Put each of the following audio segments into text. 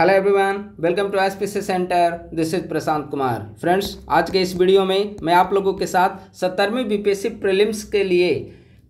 hello everyone welcome to SPC centre this is Prashant Kumar friends आज के इस वीडियो में मैं आप लोगों के साथ सत्तरवीं बीपीएससी प्रीलिम्स के लिए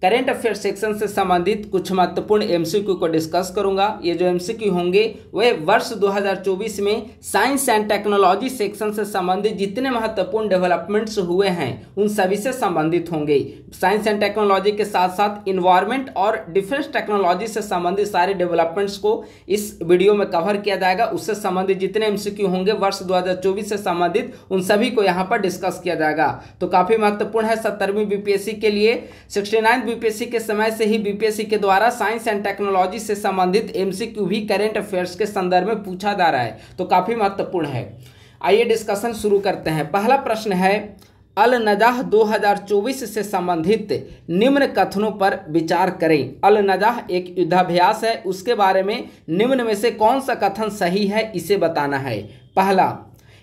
करेंट अफेयर सेक्शन से संबंधित कुछ महत्वपूर्ण एमसीक्यू को डिस्कस करूंगा ये जो एमसीक्यू होंगे वे वर्ष 2024 में साइंस एंड टेक्नोलॉजी सेक्शन से संबंधित जितने महत्वपूर्ण डेवलपमेंट्स हुए हैं उन सभी से संबंधित होंगे साइंस एंड टेक्नोलॉजी के साथ साथ इन्वायरमेंट और डिफेंस टेक्नोलॉजी से संबंधित सारे डेवलपमेंट्स को इस वीडियो में कवर किया जाएगा उससे संबंधित जितने एम होंगे वर्ष दो से संबंधित उन सभी को यहाँ पर डिस्कस किया जाएगा तो काफ़ी महत्वपूर्ण है सत्तरवीं बीपीएससी के लिए सिक्सटी बीपीएससी के समय से ही बीपीएससी के द्वारा साइंस एंड टेक्नोलॉजी से संबंधित एमसीक्यू भी करेंट अफेयर्स के संदर्भ में पूछा जा रहा है तो काफ़ी महत्वपूर्ण है आइए डिस्कशन शुरू करते हैं पहला प्रश्न है अल नजाह 2024 से संबंधित निम्न कथनों पर विचार करें अल नजाह एक युद्धाभ्यास है उसके बारे में निम्न में से कौन सा कथन सही है इसे बताना है पहला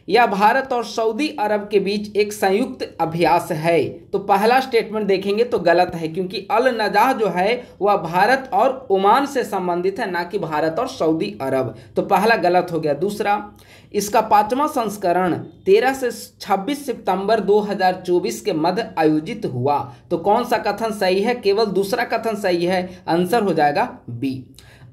यह भारत और सऊदी अरब के बीच एक संयुक्त अभ्यास है तो पहला स्टेटमेंट देखेंगे तो गलत है क्योंकि अल नजाह जो है वह भारत और ओमान से संबंधित है ना कि भारत और सऊदी अरब तो पहला गलत हो गया दूसरा इसका पांचवा संस्करण 13 से 26 सितंबर 2024 के मध्य आयोजित हुआ तो कौन सा कथन सही है केवल दूसरा कथन सही है आंसर हो जाएगा बी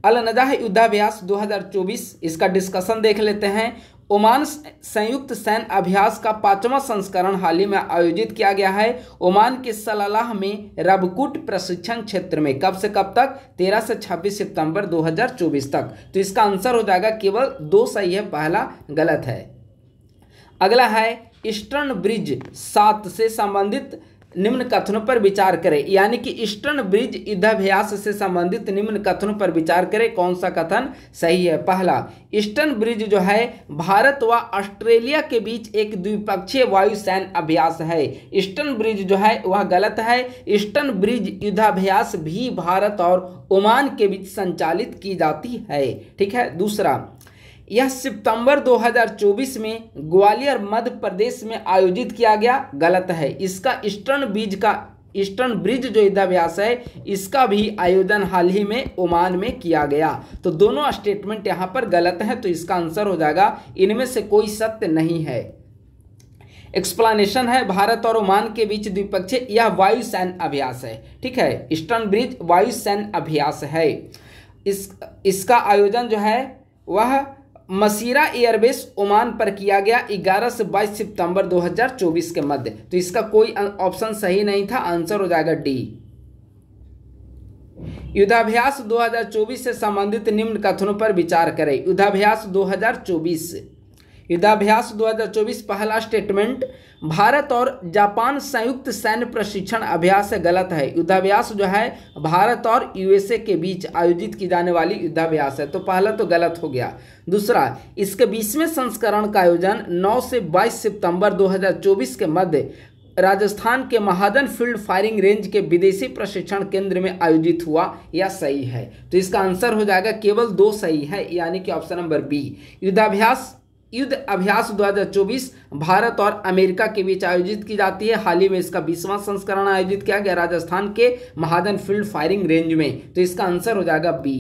अल नजाह युद्धाभ्यास 2024 इसका डिस्कशन देख लेते हैं ओमान संयुक्त सैन्य अभ्यास का पांचवा संस्करण हाल ही में आयोजित किया गया है ओमान के सलालाह में रबकुट प्रशिक्षण क्षेत्र में कब से कब तक 13 से 26 सितंबर 2024 तक तो इसका आंसर हो जाएगा केवल दो सही है पहला गलत है अगला है ईस्टर्न ब्रिज सात से संबंधित निम्न कथनों पर विचार करें यानी कि ईस्टर्न ब्रिज युद्धाभ्यास से संबंधित निम्न कथनों पर विचार करें कौन सा कथन सही है पहला ईस्टर्न ब्रिज जो है भारत व ऑस्ट्रेलिया के बीच एक द्विपक्षीय वायुसेन अभ्यास है ईस्टर्न ब्रिज जो है वह गलत है ईस्टर्न ब्रिज युद्धाभ्यास भी भारत और ओमान के बीच संचालित की जाती है ठीक है दूसरा यह सितंबर 2024 में ग्वालियर मध्य प्रदेश में आयोजित किया गया गलत है इसका ईस्टर्न ब्रिज का ईस्टर्न ब्रिज जो युद्धाभ्यास है इसका भी आयोजन हाल ही में ओमान में किया गया तो दोनों स्टेटमेंट यहां पर गलत है तो इसका आंसर हो जाएगा इनमें से कोई सत्य नहीं है एक्सप्लानेशन है भारत और ओमान के बीच द्विपक्षीय यह वायु सैन्य अभ्यास है ठीक है ईस्टर्न ब्रिज वायु सैन्य अभ्यास है इस इसका आयोजन जो है वह मसीरा एयरबेस ओमान पर किया गया 11 से 22 सितंबर 2024 के मध्य तो इसका कोई ऑप्शन सही नहीं था आंसर हो जाएगा डी युद्धाभ्यास 2024 से संबंधित निम्न कथनों पर विचार करें युद्धाभ्यास 2024 युद्धाभ्यास 2024 पहला स्टेटमेंट भारत और जापान संयुक्त सैन्य प्रशिक्षण अभ्यास गलत है युद्धाभ्यास जो है भारत और यूएसए के बीच आयोजित की जाने वाली युद्धाभ्यास है तो पहला तो गलत हो गया दूसरा इसके बीसवें संस्करण का आयोजन 9 से 22 सितंबर 2024 के मध्य राजस्थान के महाजन फील्ड फायरिंग रेंज के विदेशी प्रशिक्षण केंद्र में आयोजित हुआ या सही है तो इसका आंसर हो जाएगा केवल दो सही है यानी कि ऑप्शन नंबर बी युद्धाभ्यास युद्ध अभ्यास 2024 भारत और अमेरिका के बीच आयोजित की जाती है हाल ही में इसका बीसवां संस्करण आयोजित किया गया राजस्थान के महादन फील्ड फायरिंग रेंज में तो इसका आंसर हो जाएगा बी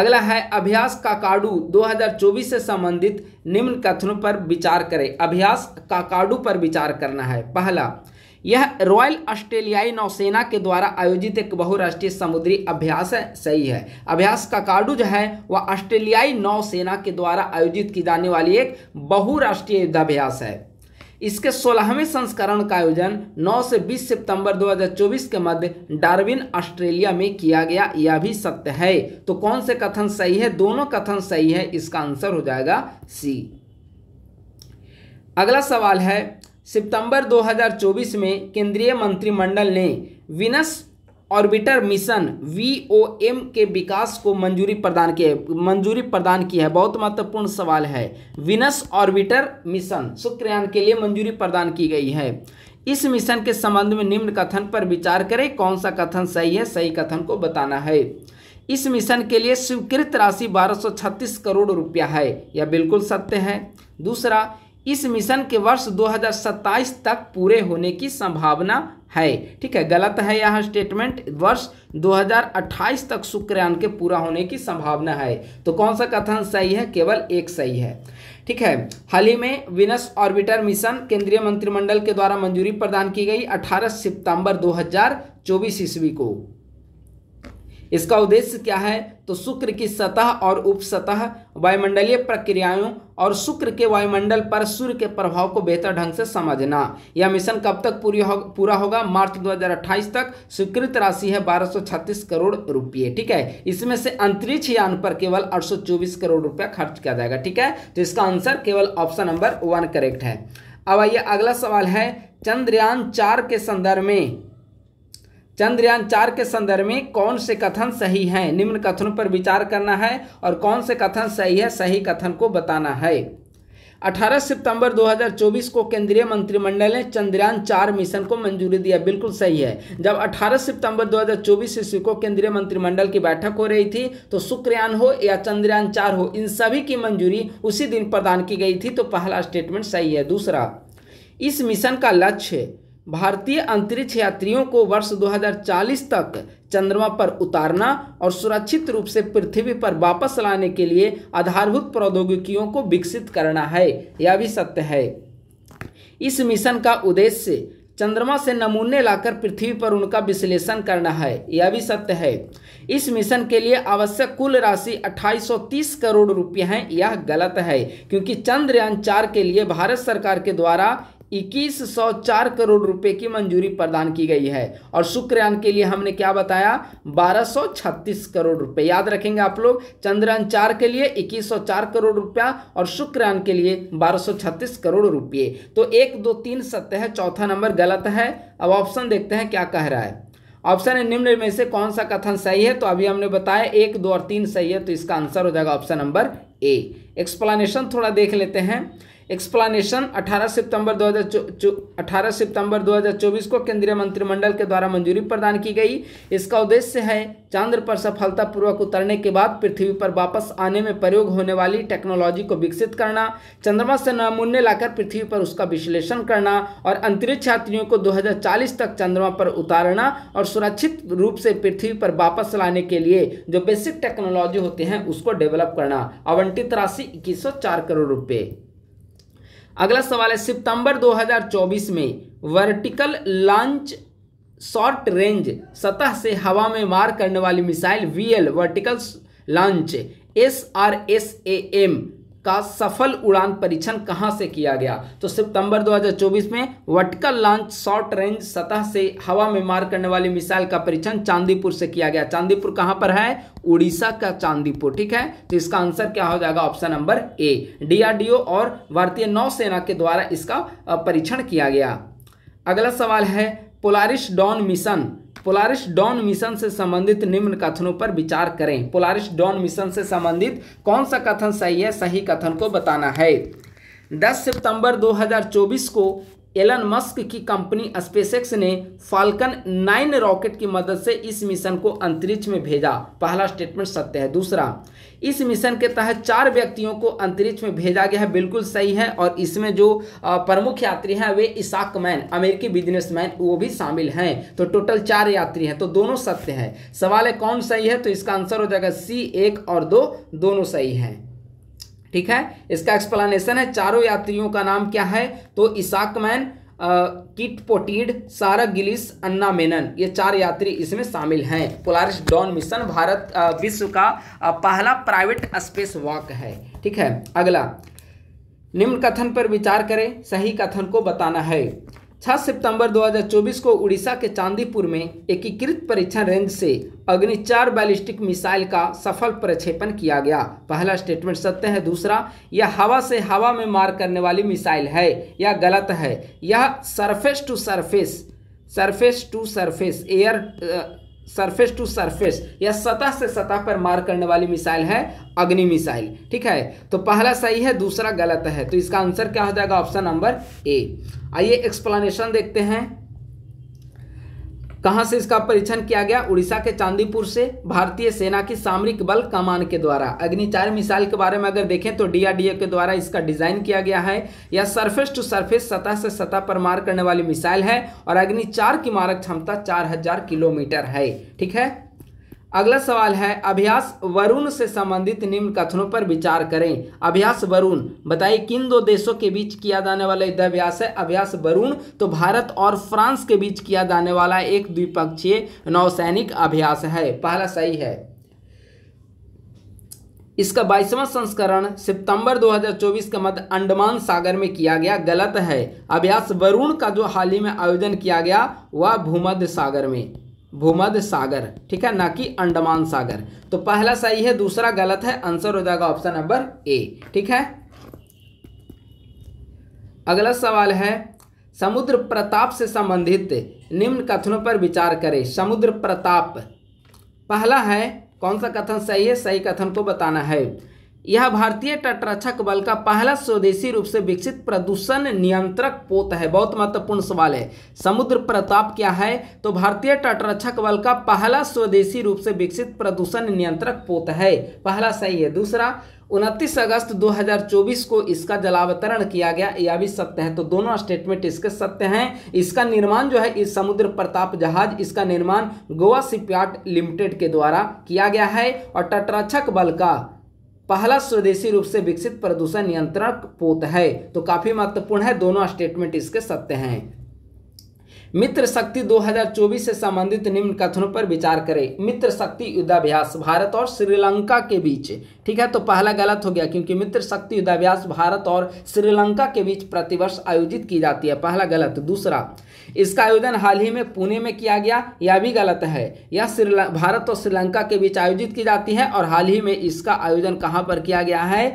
अगला है अभ्यास काकाडू 2024 से संबंधित निम्न कथनों पर विचार करें अभ्यास काकाडू पर विचार करना है पहला यह रॉयल ऑस्ट्रेलियाई नौसेना के द्वारा आयोजित एक बहुराष्ट्रीय समुद्री अभ्यास है सही है अभ्यास का कार्डू जो है वह ऑस्ट्रेलियाई नौसेना के द्वारा आयोजित की जाने वाली एक बहुराष्ट्रीय युद्धाभ्यास है इसके सोलहवें संस्करण का आयोजन 9 से 20 सितंबर 2024 के मध्य डार्विन ऑस्ट्रेलिया में किया गया यह भी सत्य है तो कौन से कथन सही है दोनों कथन सही है इसका आंसर हो जाएगा सी अगला सवाल है सितंबर 2024 में केंद्रीय मंत्रिमंडल ने Venus orbiter mission V O M के विकास को मंजूरी प्रदान की है मंजूरी प्रदान की है बहुत महत्वपूर्ण सवाल है विनस ऑर्बिटर मिशन शुक्रियान के लिए मंजूरी प्रदान की गई है इस मिशन के संबंध में निम्न कथन पर विचार करें कौन सा कथन सही है सही कथन को बताना है इस मिशन के लिए स्वीकृत राशि 1236 करोड़ रुपया है यह बिल्कुल सत्य है दूसरा इस मिशन के वर्ष 2027 तक पूरे होने की संभावना है ठीक है गलत है यह स्टेटमेंट वर्ष 2028 तक शुक्रयान के पूरा होने की संभावना है तो कौन सा कथन सही है केवल एक सही है ठीक है हाल ही में विनस ऑर्बिटर मिशन केंद्रीय मंत्रिमंडल के द्वारा मंजूरी प्रदान की गई 18 सितंबर 2024 ईस्वी को इसका उद्देश्य क्या है तो शुक्र की सतह और उपसतह वायुमंडलीय प्रक्रियाओं और शुक्र के वायुमंडल पर सूर्य के प्रभाव को बेहतर ढंग से समझना यह मिशन कब तक पूरी हो, पूरा होगा मार्च 2028 तक स्वीकृत राशि है 1236 करोड़ रुपये ठीक है इसमें से अंतरिक्ष यान पर केवल 824 करोड़ रुपया खर्च किया जाएगा ठीक है तो इसका आंसर केवल ऑप्शन नंबर वन करेक्ट है अब आइए अगला सवाल है चंद्रयान चार के संदर्भ में चंद्रयान चार के संदर्भ में कौन से कथन सही हैं निम्न कथनों पर विचार करना है और कौन से कथन सही है सही कथन को बताना है 18 सितंबर 2024 को केंद्रीय मंत्रिमंडल ने चंद्रयान चार मिशन को मंजूरी दिया बिल्कुल सही है जब 18 सितंबर 2024 ईस्वी को केंद्रीय मंत्रिमंडल की बैठक हो रही थी तो शुक्रयान हो या चंद्रयान चार हो इन सभी की मंजूरी उसी दिन प्रदान की गई थी तो पहला स्टेटमेंट सही है दूसरा इस मिशन का लक्ष्य भारतीय अंतरिक्ष यात्रियों को वर्ष 2040 तक चंद्रमा पर उतारना और सुरक्षित रूप से पृथ्वी पर वापस लाने के लिए आधारभूत प्रौद्योगिकियों को विकसित करना है यह भी सत्य है इस मिशन का उद्देश्य चंद्रमा से नमूने लाकर पृथ्वी पर उनका विश्लेषण करना है यह भी सत्य है इस मिशन के लिए आवश्यक कुल राशि 2830 करोड़ रुपये हैं यह गलत है क्योंकि चंद्रयान चार के लिए भारत सरकार के द्वारा 2104 करोड़ रुपए की मंजूरी प्रदान की गई है और शुक्रयान के लिए हमने क्या बताया 1236 करोड़ रुपए याद रखेंगे आप लोग चंद्रयान चार के लिए 2104 करोड़ रुपया और शुक्रयान के लिए 1236 करोड़ रुपये तो एक दो तीन सत्य है चौथा नंबर गलत है अब ऑप्शन देखते हैं क्या कह रहा है ऑप्शन है निम्न में से कौन सा कथन सही है तो अभी हमने बताया एक दो और तीन सही है तो इसका आंसर हो जाएगा ऑप्शन नंबर ए एक्सप्लेनेशन थोड़ा देख लेते हैं एक्सप्लानेशन 18 सितंबर 2018 सितंबर 2024 को केंद्रीय मंत्रिमंडल के द्वारा मंजूरी प्रदान की गई इसका उद्देश्य है चंद्र पर सफलतापूर्वक उतरने के बाद पृथ्वी पर वापस आने में प्रयोग होने वाली टेक्नोलॉजी को विकसित करना चंद्रमा से नमूने लाकर पृथ्वी पर उसका विश्लेषण करना और अंतरिक्ष यात्रियों को 2040 तक चंद्रमा पर उतारना और सुरक्षित रूप से पृथ्वी पर वापस लाने के लिए जो बेसिक टेक्नोलॉजी होती हैं उसको डेवलप करना आवंटित राशि इक्कीस करोड़ रुपये अगला सवाल है सितंबर 2024 में वर्टिकल लॉन्च शॉर्ट रेंज सतह से हवा में मार करने वाली missile V L vertical launch S R S A M का सफल उड़ान परीक्षण कहां से किया गया तो सितंबर 2024 में वटकल लॉन्च शॉर्ट रेंज सतह से हवा में मार करने वाली मिसाइल का परीक्षण चांदीपुर से किया गया चांदीपुर कहां पर है उड़ीसा का चांदीपुर ठीक है तो इसका आंसर क्या हो जाएगा ऑप्शन नंबर ए डीआरडीओ और भारतीय नौसेना के द्वारा इसका परीक्षण किया गया अगला सवाल है Polaris Dawn mission Polaris Dawn mission से संबंधित निम्न कथनों पर विचार करें पोलारिस डॉन मिशन से संबंधित कौन सा कथन सही है सही कथन को बताना है 10 सितंबर 2024 को एलन मस्क की कंपनी स्पेसएक्स ने फाल्कन 9 रॉकेट की मदद से इस मिशन को अंतरिक्ष में भेजा पहला स्टेटमेंट सत्य है दूसरा इस मिशन के तहत चार व्यक्तियों को अंतरिक्ष में भेजा गया है बिल्कुल सही है और इसमें जो प्रमुख यात्री हैं वे इसाक मैन अमेरिकी बिजनेसमैन वो भी शामिल हैं तो टोटल चार यात्री हैं तो दोनों सत्य हैं सवाल है कौन सही है तो इसका आंसर हो जाएगा सी एक और दो दोनों सही हैं ठीक है इसका एक्सप्लेनेशन है चारों यात्रियों का नाम क्या है तो इसाक मैन किट पोटीड सारा गिलिस अन्ना मेनन ये चार यात्री इसमें शामिल हैं पोलारिस डॉन मिशन भारत विश्व का पहला प्राइवेट स्पेस वॉक है ठीक है अगला निम्न कथन पर विचार करें सही कथन को बताना है छह सितंबर 2024 को उड़ीसा के चांदीपुर में एकीकृत परीक्षण रेंज से अग्नि चार बैलिस्टिक मिसाइल का सफल प्रक्षेपण किया गया पहला स्टेटमेंट सत्य है दूसरा यह हवा से हवा में मार करने वाली मिसाइल है यह गलत है यह surface to surface surface to surface air surface to surface या सतह से सतह पर मार करने वाली मिसाइल है अग्नि मिसाइल ठीक है तो पहला सही है दूसरा गलत है तो इसका आंसर क्या हो जाएगा ऑप्शन नंबर ए आइए एक्सप्लानेशन देखते हैं कहाँ से इसका परीक्षण किया गया उड़ीसा के चांदीपुर से भारतीय सेना की सामरिक बल कमान के द्वारा अग्निचार मिसाइल के बारे में अगर देखें तो डीआरडीए के द्वारा इसका डिजाइन किया गया है यह सरफेस टू सरफेस सतह से सतह पर मार करने वाली मिसाइल है और अग्निचार की मारक क्षमता 4000 किलोमीटर है ठीक है अगला सवाल है अभ्यास वरुण से संबंधित निम्न कथनों पर विचार करें अभ्यास वरुण बताइए किन दो देशों के बीच किया जाने वाला अभ्यास है अभ्यास वरुण तो भारत और फ्रांस के बीच किया जाने वाला एक द्विपक्षीय नौसैनिक अभ्यास है पहला सही है इसका बाईसवां संस्करण सितंबर 2024 के मध्य अंडमान सागर में किया गया गलत है अभ्यास वरुण का जो हाल ही में आयोजन किया गया वह भूमध्य सागर में भूमध्य सागर ठीक है ना कि अंडमान सागर तो पहला सही है दूसरा गलत है आंसर हो जाएगा ऑप्शन नंबर ए ठीक है अगला सवाल है समुद्र प्रताप से संबंधित निम्न कथनों पर विचार करें समुद्र प्रताप पहला है कौन सा कथन सही है सही कथन को बताना है यह भारतीय तटरक्षक बल का पहला स्वदेशी रूप से विकसित प्रदूषण नियंत्रक पोत है बहुत महत्वपूर्ण सवाल है समुद्र प्रताप क्या है तो भारतीय तटरक्षक बल का पहला स्वदेशी रूप से विकसित प्रदूषण नियंत्रक पोत है पहला सही है दूसरा उनतीस अगस्त 2024 को इसका जलावतरण किया गया यह भी सत्य है तो दोनों स्टेटमेंट इसके सत्य हैं इसका निर्माण जो है इस समुद्र प्रताप जहाज इसका निर्माण गोवा सिपयार्ड लिमिटेड के द्वारा किया गया है और तटरक्षक बल का पहला स्वदेशी रूप से विकसित प्रदूषण नियंत्रण पोत है तो काफ़ी महत्वपूर्ण है दोनों स्टेटमेंट इसके सत्य हैं मित्र शक्ति 2024 से संबंधित निम्न कथनों पर विचार करें मित्र शक्ति युद्धाभ्यास भारत और श्रीलंका के बीच ठीक है तो पहला गलत हो गया क्योंकि मित्र शक्ति युद्धाभ्यास भारत और श्रीलंका के बीच प्रतिवर्ष आयोजित की जाती है पहला गलत दूसरा इसका आयोजन हाल ही में पुणे में किया गया यह भी गलत है यह भारत और श्रीलंका के बीच आयोजित की जाती है और हाल ही में इसका आयोजन कहाँ पर किया गया है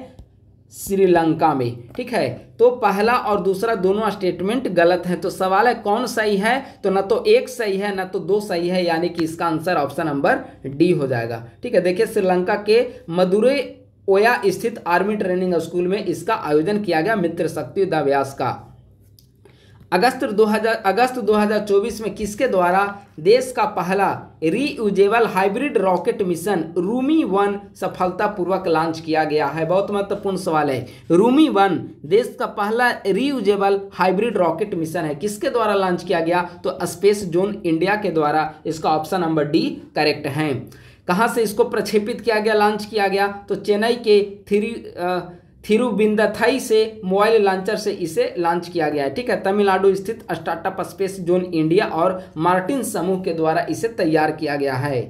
श्रीलंका में ठीक है तो पहला और दूसरा दोनों स्टेटमेंट गलत हैं तो सवाल है कौन सही है तो ना तो एक सही है ना तो दो सही है यानी कि इसका आंसर ऑप्शन नंबर डी हो जाएगा ठीक है देखिए श्रीलंका के मदुरे ओया स्थित आर्मी ट्रेनिंग स्कूल में इसका आयोजन किया गया मित्र शक्ति दाव्यास का अगस्त 2000 अगस्त 2024 में किसके द्वारा देश का पहला reusable hybrid rocket mission Rhumi one सफलतापूर्वक लॉन्च किया गया है बहुत महत्वपूर्ण सवाल है रूमी वन देश का पहला रीयूजेबल हाइब्रिड रॉकेट मिशन है किसके द्वारा लॉन्च किया गया तो स्पेस जोन इंडिया के द्वारा इसका ऑप्शन नंबर डी करेक्ट है कहाँ से इसको प्रक्षेपित किया गया लॉन्च किया गया तो चेन्नई के थ्री थिरुबिंदाथाई से मोबाइल लॉन्चर से इसे लॉन्च किया गया है ठीक है तमिलनाडु स्थित स्टार्टअप स्पेस जोन इंडिया और मार्टिन समूह के द्वारा इसे तैयार किया गया है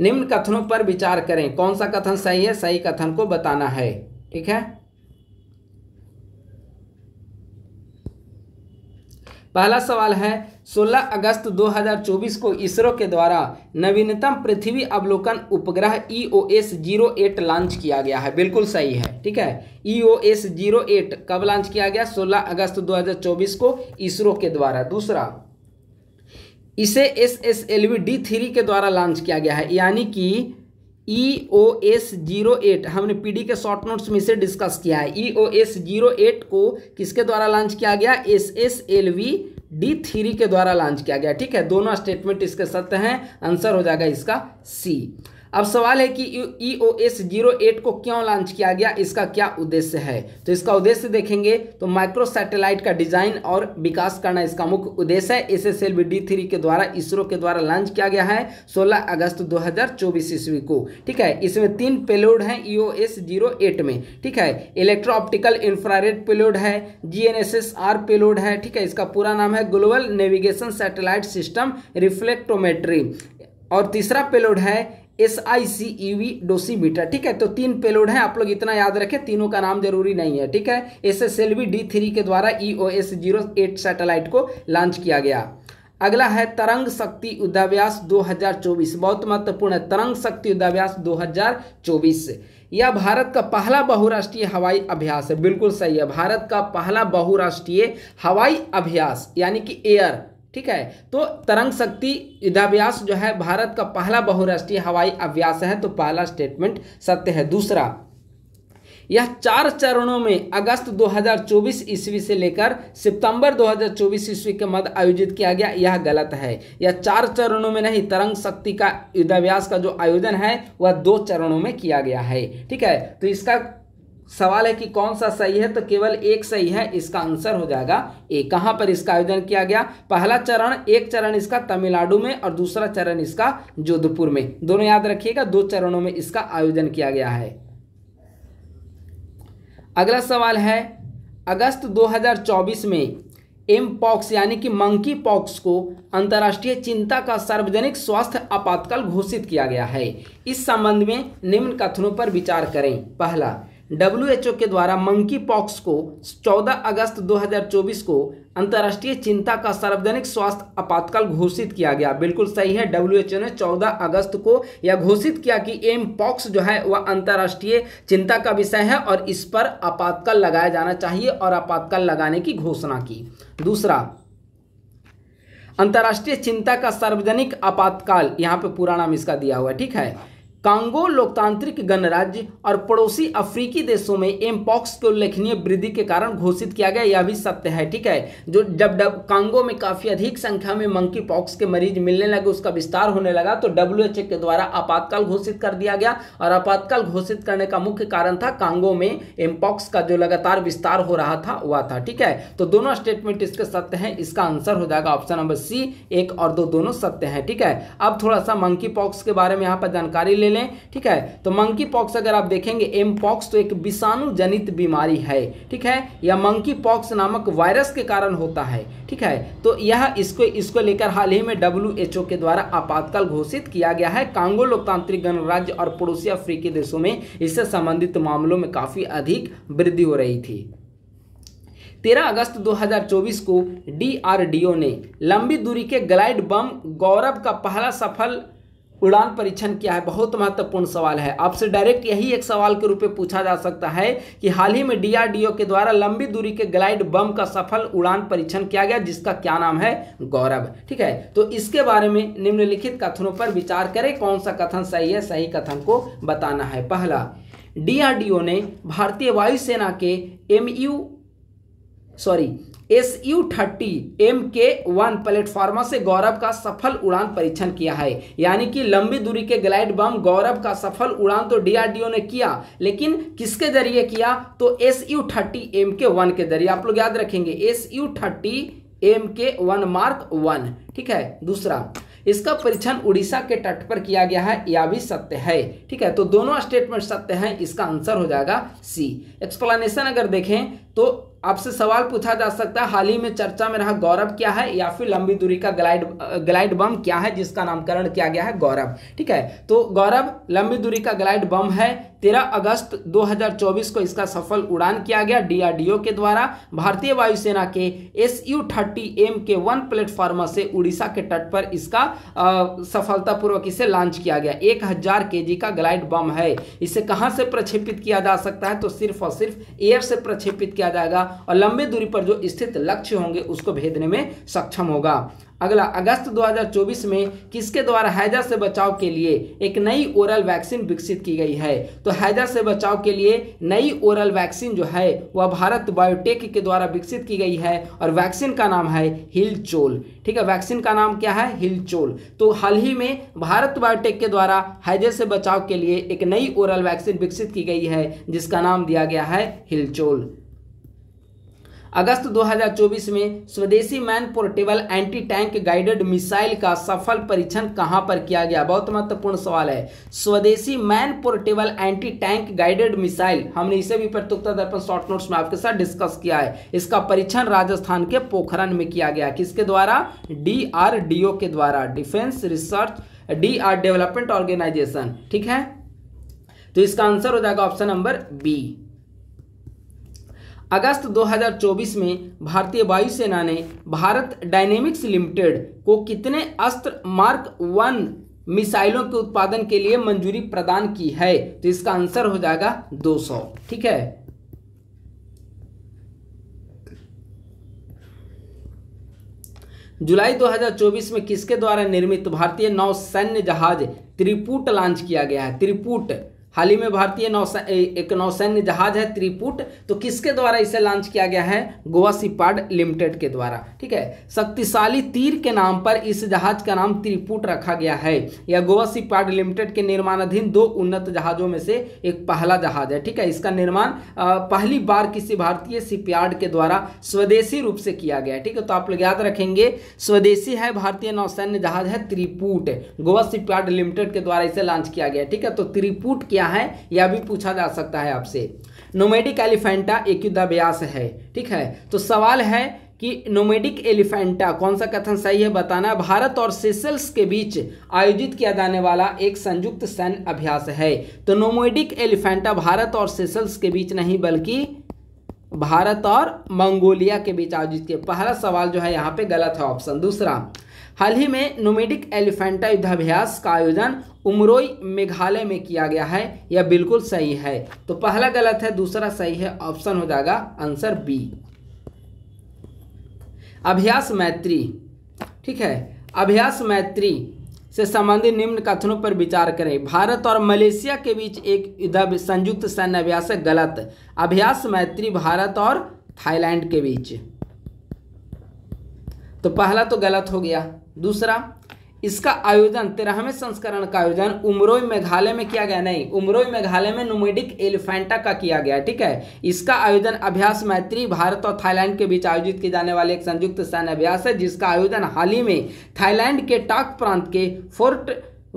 निम्न कथनों पर विचार करें कौन सा कथन सही है सही कथन को बताना है ठीक है पहला सवाल है 16 अगस्त 2024 को इसरो के द्वारा नवीनतम पृथ्वी अवलोकन उपग्रह E e O S zero eight launch किया गया है बिल्कुल सही है ठीक है E e O S zero eight कब लॉन्च किया गया 16 अगस्त 2024 को इसरो के द्वारा दूसरा इसे S S L V D three के द्वारा लॉन्च किया गया है यानी कि E O S zero eight हमने पी डी के शॉर्ट नोट्स में से डिस्कस किया है E O S zero eight को किसके द्वारा लॉन्च किया गया S S L V D three के द्वारा लॉन्च किया गया ठीक है दोनों स्टेटमेंट इसके सत्य हैं आंसर हो जाएगा इसका सी अब सवाल है कि E O S zero eight को क्यों लॉन्च किया गया इसका क्या उद्देश्य है तो इसका उद्देश्य देखेंगे तो माइक्रो सैटेलाइट का डिजाइन और विकास करना इसका मुख्य उद्देश्य है S S L D three के द्वारा इसरो के द्वारा लॉन्च किया गया है 16 अगस्त 2024 ईस्वी को ठीक है इसमें तीन पेलोड हैं E O S zero eight में ठीक है इलेक्ट्रो ऑप्टिकल इंफ्रारेड पेलोड है G N S S R payload है ठीक है इसका पूरा नाम है global navigation satellite system reflectometry और तीसरा पेलोड है S I C E V dosimeter ठीक है तो तीन पेलोड हैं आप लोग इतना याद रखें तीनों का नाम जरूरी नहीं है ठीक है S S L V D three के द्वारा E O S zero eight satellite को लॉन्च किया गया अगला है तरंग शक्ति युद्धाभ्यास 2024 बहुत महत्वपूर्ण है तरंग शक्ति युद्धाभ्यास 2024 यह भारत का पहला बहुराष्ट्रीय हवाई अभ्यास है बिल्कुल सही है भारत का पहला बहुराष्ट्रीय हवाई अभ्यास यानी कि एयर ठीक है तो तरंग शक्ति युद्धाभ्यास जो है भारत का पहला बहुराष्ट्रीय हवाई अभ्यास है तो पहला स्टेटमेंट सत्य है दूसरा यह चार चरणों में अगस्त 2024 ईस्वी से लेकर सितंबर 2024 ईस्वी के मध्य आयोजित किया गया यह गलत है यह चार चरणों में नहीं तरंग शक्ति का युद्धाभ्यास का जो आयोजन है वह दो चरणों में किया गया है ठीक है तो इसका सवाल है कि कौन सा सही है तो केवल एक सही है इसका आंसर हो जाएगा ए कहां पर इसका आयोजन किया गया पहला चरण एक चरण इसका तमिलनाडु में और दूसरा चरण इसका जोधपुर में दोनों याद रखिएगा दो चरणों में इसका आयोजन किया गया है अगला सवाल है अगस्त 2024 में एम पॉक्स यानी कि मंकी पॉक्स को अंतर्राष्ट्रीय चिंता का सार्वजनिक स्वास्थ्य आपातकाल घोषित किया गया है इस संबंध में निम्न कथनों पर विचार करें पहला डब्ल्यूएचओ के द्वारा मंकी पॉक्स को 14 अगस्त 2024 को अंतर्राष्ट्रीय चिंता का सार्वजनिक स्वास्थ्य आपातकाल घोषित किया गया बिल्कुल सही है डब्ल्यूएचओ ने 14 अगस्त को यह घोषित किया कि एम पॉक्स जो है वह अंतर्राष्ट्रीय चिंता का विषय है और इस पर आपातकाल लगाया जाना चाहिए और आपातकाल लगाने की घोषणा की दूसरा अंतर्राष्ट्रीय चिंता का सार्वजनिक आपातकाल यहाँ पे पूरा नाम इसका दिया हुआ ठीक है कांगो लोकतांत्रिक गणराज्य और पड़ोसी अफ्रीकी देशों में एमपॉक्स के उल्लेखनीय वृद्धि के कारण घोषित किया गया यह भी सत्य है ठीक है जो जब डब कांगो में काफ़ी अधिक संख्या में मंकी पॉक्स के मरीज मिलने लगे उसका विस्तार होने लगा तो डब्ल्यू के द्वारा आपातकाल घोषित कर दिया गया और आपातकाल घोषित करने का मुख्य कारण था कांगो में एमपॉक्स का जो लगातार विस्तार हो रहा था वह था ठीक है तो दोनों स्टेटमेंट इसके सत्य हैं इसका आंसर हो जाएगा ऑप्शन नंबर सी एक और दो दोनों सत्य हैं ठीक है अब थोड़ा सा मंकी पॉक्स के बारे में यहाँ पर जानकारी ले लें ठीक है तो मंकी पॉक्स अगर आप देखेंगे एम पॉक्स तो एक विषाणु जनित बीमारी है ठीक है या मंकी पॉक्स नामक वायरस के कारण होता है ठीक है तो यह इसको इसको लेकर हाल ही में डब्ल्यू के द्वारा आपातकाल घोषित किया गया है कांगो लोकतांत्रिक गणराज्य और पड़ोसी अफ्रीकी देशों में इससे संबंधित मामलों में काफ़ी अधिक वृद्धि हो रही थी 13 अगस्त 2024 को डीआरडीओ ने लंबी दूरी के ग्लाइड बम गौरव का पहला सफल उड़ान परीक्षण किया है बहुत महत्वपूर्ण सवाल है आपसे डायरेक्ट यही एक सवाल के रूप में पूछा जा सकता है कि हाल ही में डीआरडीओ के द्वारा लंबी दूरी के ग्लाइड बम का सफल उड़ान परीक्षण किया गया जिसका क्या नाम है गौरव ठीक है तो इसके बारे में निम्नलिखित कथनों पर विचार करें कौन सा कथन सही है सही कथन को बताना है पहला डी ने भारतीय वायुसेना के M sorry S U thirty M K one platform से गौरव का सफल उड़ान परीक्षण किया है यानी कि लंबी दूरी के ग्लाइड बम गौरव का सफल उड़ान तो डीआरडीओ ने किया लेकिन किसके जरिए किया तो S U thirty M K one के जरिए आप लोग याद रखेंगे S U thirty M K one mark one ठीक है दूसरा इसका परीक्षण उड़ीसा के तट पर किया गया है या भी सत्य है ठीक है तो दोनों स्टेटमेंट सत्य है इसका आंसर हो जाएगा सी एक्सप्लेनेशन अगर देखें तो आपसे सवाल पूछा जा सकता है हाल ही में चर्चा में रहा गौरव क्या है या फिर लंबी दूरी का ग्लाइड ग्लाइड बम क्या है जिसका नामकरण किया गया है गौरव ठीक है तो गौरव लंबी दूरी का ग्लाइड बम है 13 अगस्त 2024 को इसका सफल उड़ान किया गया डीआरडीओ के द्वारा भारतीय वायुसेना के S U thirty M K one platform से उड़ीसा के तट पर इसका सफलतापूर्वक इसे लॉन्च किया गया एक हजार के का ग्लाइड बम है इसे कहां से प्रक्षेपित किया जा सकता है तो सिर्फ और सिर्फ एयर से प्रक्षेपित किया जाएगा और लंबी दूरी पर जो स्थित लक्ष्य होंगे उसको भेदने में सक्षम होगा अगला अगस्त 2024 में किसके द्वारा हैजा से बचाव के लिए एक नई ओरल वैक्सीन विकसित की गई है तो हैजा से बचाव के लिए नई ओरल वैक्सीन जो है वह भारत बायोटेक के द्वारा विकसित की गई है और वैक्सीन का नाम है हिलचोल ठीक है वैक्सीन का नाम क्या है हिलचोल तो हाल ही में भारत बायोटेक के द्वारा हैजे से बचाव के लिए एक नई ओरल वैक्सीन विकसित की गई है जिसका नाम दिया गया है हिलचोल अगस्त 2024 में स्वदेशी man portable anti tank guided missile का सफल परीक्षण कहां पर किया गया बहुत महत्वपूर्ण सवाल है स्वदेशी man portable anti tank guided missile हमने इसे भी प्रत्युक्ता दर्पण शॉर्ट नोट्स में आपके साथ डिस्कस किया है इसका परीक्षण राजस्थान के पोखरण में किया गया किसके द्वारा डी के द्वारा defence research D development organisation ठीक है तो इसका आंसर हो जाएगा ऑप्शन नंबर बी अगस्त 2024 में भारतीय वायुसेना ने भारत डायनेमिक्स लिमिटेड को कितने अस्त्र मार्क वन मिसाइलों के उत्पादन के लिए मंजूरी प्रदान की है तो इसका आंसर हो जाएगा 200 ठीक है जुलाई 2024 में किसके द्वारा निर्मित भारतीय नौ सैन्य जहाज त्रिपुट लॉन्च किया गया है त्रिपुट हाल ही में भारतीय नौसैन्य एक नौसैन्य जहाज है त्रिपुट तो किसके द्वारा इसे लॉन्च किया गया है गोवा सीपार्ड लिमिटेड के द्वारा ठीक है शक्तिशाली तीर के नाम पर इस जहाज का नाम त्रिपुट रखा गया है यह गोवा सीपार्ड लिमिटेड के निर्माणाधीन दो उन्नत जहाजों में से एक पहला जहाज है ठीक है इसका निर्माण पहली बार किसी भारतीय सिपयार्ड के द्वारा स्वदेशी रूप से किया गया ठीक है तो आप लोग याद रखेंगे स्वदेशी है भारतीय नौसैन्य जहाज है त्रिपुट गोवा सिपयार्ड लिमिटेड के द्वारा इसे लॉन्च किया गया ठीक है तो त्रिपुट क्या क्या है यह भी पूछा जा सकता है आपसे नोमेडिक एलिफेंटा एक युद्धाभ्यास है ठीक है तो सवाल है कि नोमेडिक एलिफेंटा कौन सा कथन सही है बताना भारत और सेसल्स के बीच आयोजित किया जाने वाला एक संयुक्त सैन्य अभ्यास है तो नोमेडिक एलिफेंटा भारत और सेसल्स के बीच नहीं बल्कि भारत और मंगोलिया के बीच आयोजित किया पहला सवाल जो है यहाँ पे गलत है ऑप्शन दूसरा हाल ही में नोमेडिक एलिफेंटा युद्धाभ्यास का आयोजन उमरोई मेघालय में किया गया है यह बिल्कुल सही है तो पहला गलत है दूसरा सही है ऑप्शन हो जाएगा आंसर बी अभ्यास मैत्री ठीक है अभ्यास मैत्री से संबंधित निम्न कथनों पर विचार करें भारत और मलेशिया के बीच एक युद्ध संयुक्त सैन्य अभ्यास है गलत अभ्यास मैत्री भारत और थाईलैंड के बीच तो पहला तो गलत हो गया दूसरा इसका आयोजन तेरहवें संस्करण का आयोजन उमरोई मेघालय में किया गया नहीं उमरोई मेघालय में नुमेडिक एलिफेंटा का किया गया ठीक है इसका आयोजन अभ्यास मैत्री भारत और थाईलैंड के बीच आयोजित किए जाने वाले एक संयुक्त सैन्य अभ्यास है जिसका आयोजन हाल ही में थाईलैंड के टाक प्रांत के फोर्ट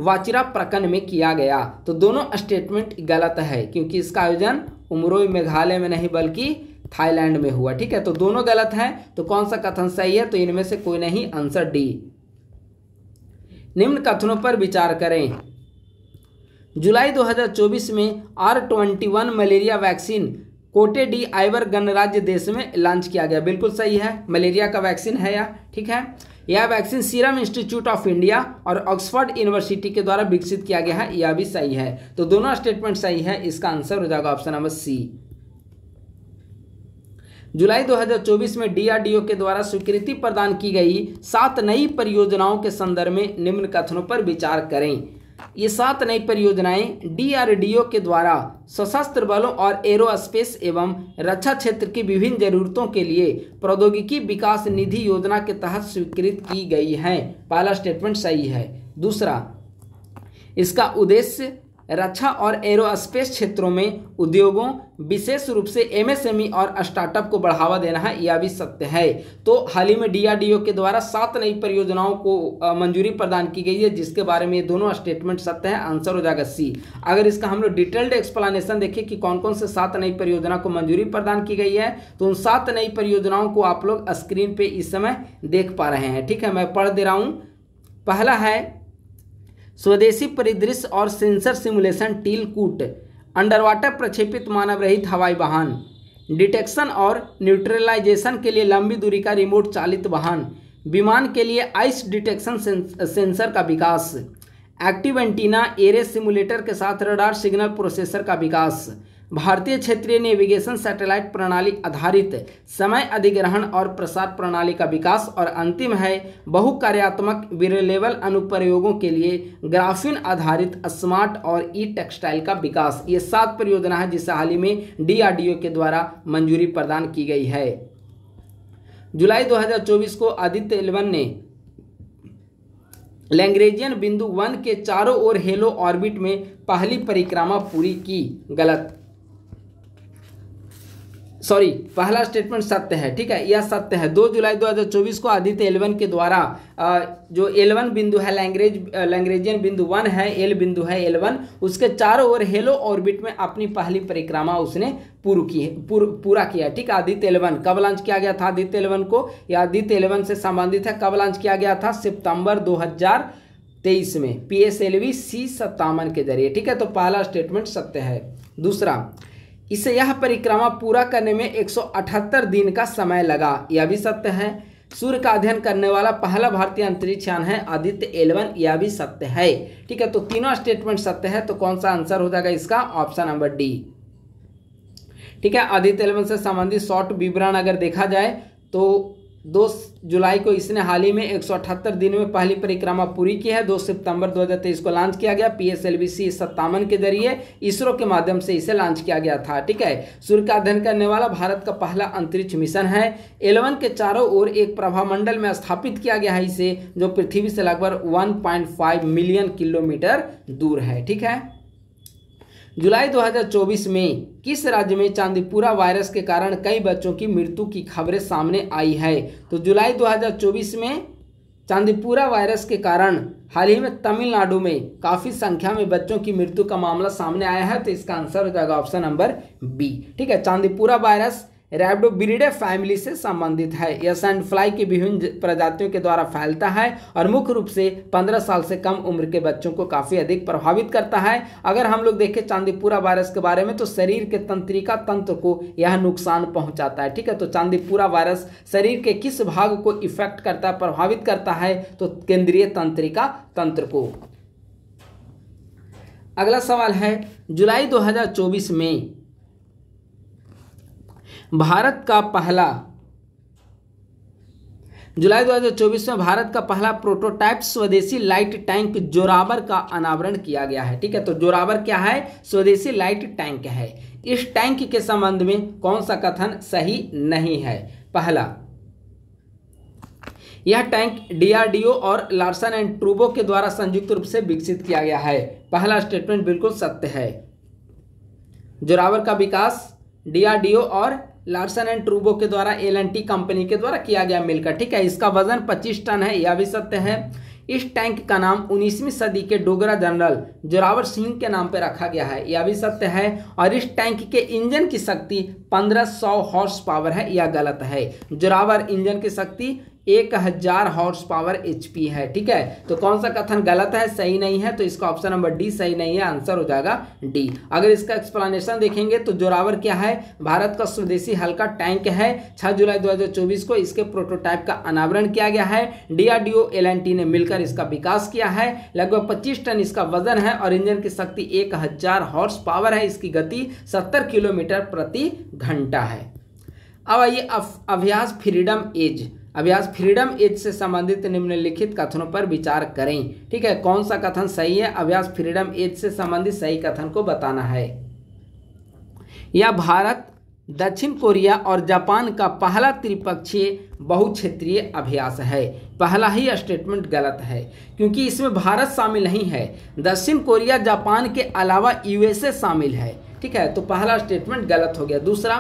वाचिरा प्रकरण में किया गया तो दोनों स्टेटमेंट गलत है क्योंकि इसका आयोजन उमरोई मेघालय में नहीं बल्कि थाईलैंड में हुआ ठीक है तो दोनों गलत हैं तो कौन सा कथन सही है तो इनमें से कोई नहीं आंसर डी निम्न कथनों पर विचार करें जुलाई 2024 में R twenty one malaria vaccine Cote d' Ivoire गणराज्य देश में लॉन्च किया गया बिल्कुल सही है मलेरिया का वैक्सीन है यह ठीक है यह vaccine serum institute of India और ऑक्सफोर्ड यूनिवर्सिटी के द्वारा विकसित किया गया है यह भी सही है तो दोनों स्टेटमेंट सही है इसका आंसर हो जाएगा ऑप्शन नंबर सी जुलाई 2024 में डीआरडीओ के द्वारा स्वीकृति प्रदान की गई सात नई परियोजनाओं के संदर्भ में निम्न कथनों पर विचार करें ये सात नई परियोजनाएं डीआरडीओ के द्वारा सशस्त्र बलों और एरोस्पेस एवं रक्षा क्षेत्र की विभिन्न जरूरतों के लिए प्रौद्योगिकी विकास निधि योजना के तहत स्वीकृत की गई हैं पहला स्टेटमेंट सही है दूसरा इसका उद्देश्य रक्षा और एरोस्पेस क्षेत्रों में उद्योगों विशेष रूप से एमएसएमई और स्टार्टअप को बढ़ावा देना है यह भी सत्य है तो हाल ही में डीआरडीओ के द्वारा सात नई परियोजनाओं को मंजूरी प्रदान की गई है जिसके बारे में ये दोनों स्टेटमेंट सत्य है आंसर हो जाएगा सी अगर इसका हम लोग डिटेल्ड एक्सप्लानेशन देखें कि कौन कौन से सात नई परियोजना को मंजूरी प्रदान की गई है तो उन सात नई परियोजनाओं को आप लोग स्क्रीन पर इस समय देख पा रहे हैं ठीक है मैं पढ़ दे रहा हूँ पहला है स्वदेशी परिदृश्य और सेंसर सिमुलेशन टील कूट अंडरवाटर प्रक्षेपित मानव रहित हवाई वाहन डिटेक्शन और न्यूट्रलाइजेशन के लिए लंबी दूरी का रिमोट चालित वाहन विमान के लिए आइस डिटेक्शन सेंसर का विकास एक्टिव एंटीना एरे सिमुलेटर के साथ रडार सिग्नल प्रोसेसर का विकास भारतीय क्षेत्रीय नेविगेशन सैटेलाइट प्रणाली आधारित समय अधिग्रहण और प्रसार प्रणाली का विकास और अंतिम है बहुकार्यात्मक विरलेवल अनुप्रयोगों के लिए ग्राफिन आधारित स्मार्ट और ई टेक्सटाइल का विकास ये सात परियोजना है जिसे हाल ही में डीआरडीओ के द्वारा मंजूरी प्रदान की गई है जुलाई 2024 को आदित्य एलवन ने लैंग्रेजियन बिंदु वन के चारों ओर हेलो ऑर्बिट में पहली परिक्रमा पूरी की गलत सॉरी पहला स्टेटमेंट सत्य है ठीक है यह सत्य है दो जुलाई 2024 को आदित्य एलेवन के द्वारा जो एलेवन बिंदु है लैंग्वेज लैंग्वेजियन बिंदु वन है एल बिंदु है एलेवन उसके चारों ओर हेलो ऑर्बिट में अपनी पहली परिक्रमा उसने पूर्व की पूर, पूरा किया ठीक है आदित्य एलेवन कब लॉन्च किया गया था आदित्य एलेवन को या आदित्य एलेवन से संबंधित है कब लॉन्च किया गया था सितंबर तेईस में P S L V C सत्तावन के जरिए ठीक है तो पहला स्टेटमेंट सत्य है दूसरा इसे यह परिक्रमा पूरा करने में 178 दिन का समय लगा यह भी सत्य है सूर्य का अध्ययन करने वाला पहला भारतीय अंतरिक्ष यान है आदित्य एलवन यह भी सत्य है ठीक है तो तीनों स्टेटमेंट सत्य है तो कौन सा आंसर हो जाएगा इसका ऑप्शन नंबर डी ठीक है आदित्य एलवन से संबंधित शॉर्ट विवरण अगर देखा जाए तो दो जुलाई को इसने हाल ही में एक दिन में पहली परिक्रमा पूरी की है दो सितंबर 2023 को लॉन्च किया गया P S L V C सत्तावन के जरिए इसरो के माध्यम से इसे लॉन्च किया गया था ठीक है सूर्य का अध्ययन करने वाला भारत का पहला अंतरिक्ष मिशन है एलेवन के चारों ओर एक प्रभामंडल में स्थापित किया गया है इसे जो पृथ्वी से लगभग वन मिलियन किलोमीटर दूर है ठीक है जुलाई 2024 में किस राज्य में चांदीपुरा वायरस के कारण कई बच्चों की मृत्यु की खबरें सामने आई है तो जुलाई 2024 में चांदीपुरा वायरस के कारण हाल ही में तमिलनाडु में काफ़ी संख्या में बच्चों की मृत्यु का मामला सामने आया है तो इसका आंसर हो जाएगा ऑप्शन नंबर बी ठीक है चांदीपुरा वायरस रेबडोब्रिडे फैमिली से संबंधित है यह सैंड फ्लाई की विभिन्न प्रजातियों के द्वारा फैलता है और मुख्य रूप से 15 साल से कम उम्र के बच्चों को काफ़ी अधिक प्रभावित करता है अगर हम लोग देखें चांदीपुरा वायरस के बारे में तो शरीर के तंत्रिका तंत्र को यह नुकसान पहुंचाता है ठीक है तो चांदीपुरा वायरस शरीर के किस भाग को इफेक्ट करता है प्रभावित करता है तो केंद्रीय तंत्रिका तंत्र को अगला सवाल है जुलाई दो में भारत का पहला जुलाई 2024 में भारत का पहला प्रोटोटाइप स्वदेशी लाइट टैंक जोरावर का अनावरण किया गया है ठीक है तो जोरावर क्या है स्वदेशी लाइट टैंक है इस टैंक के संबंध में कौन सा कथन सही नहीं है पहला यह टैंक डीआरडीओ और लार्सन एंड ट्रूबो के द्वारा संयुक्त रूप से विकसित किया गया है पहला स्टेटमेंट बिल्कुल सत्य है जोरावर का विकास डीआरडीओ और लार्सन एंड ट्रूबो के द्वारा एल एंड टी कंपनी के द्वारा किया गया मिलकर ठीक है इसका वजन 25 टन है यह भी सत्य है इस टैंक का नाम 19वीं सदी के डोगरा जनरल जोरावर सिंह के नाम पर रखा गया है यह भी सत्य है और इस टैंक के इंजन की शक्ति 1500 हॉर्स पावर है यह गलत है जोरावर इंजन की शक्ति एक हजार हॉर्स पावर एच है ठीक है तो कौन सा कथन गलत है सही नहीं है तो इसका ऑप्शन नंबर डी सही नहीं है आंसर हो जाएगा डी अगर इसका एक्सप्लेनेशन देखेंगे तो जोरावर क्या है भारत का स्वदेशी हल्का टैंक है 6 जुलाई 2024 को इसके प्रोटोटाइप का अनावरण किया गया है डीआरडीओ एल ने मिलकर इसका विकास किया है लगभग पच्चीस टन इसका वजन है और इंजन की शक्ति एक हॉर्स पावर है इसकी गति सत्तर किलोमीटर प्रति घंटा है अब आइए अभ्यास फ्रीडम एज अभ्यास फ्रीडम एज से संबंधित निम्नलिखित कथनों पर विचार करें ठीक है कौन सा कथन सही है अभ्यास फ्रीडम एज से संबंधित सही कथन को बताना है यह भारत दक्षिण कोरिया और जापान का पहला त्रिपक्षीय बहुक्षेत्रीय अभ्यास है पहला ही स्टेटमेंट गलत है क्योंकि इसमें भारत शामिल नहीं है दक्षिण कोरिया जापान के अलावा यूएसए शामिल है ठीक है तो पहला स्टेटमेंट गलत हो गया दूसरा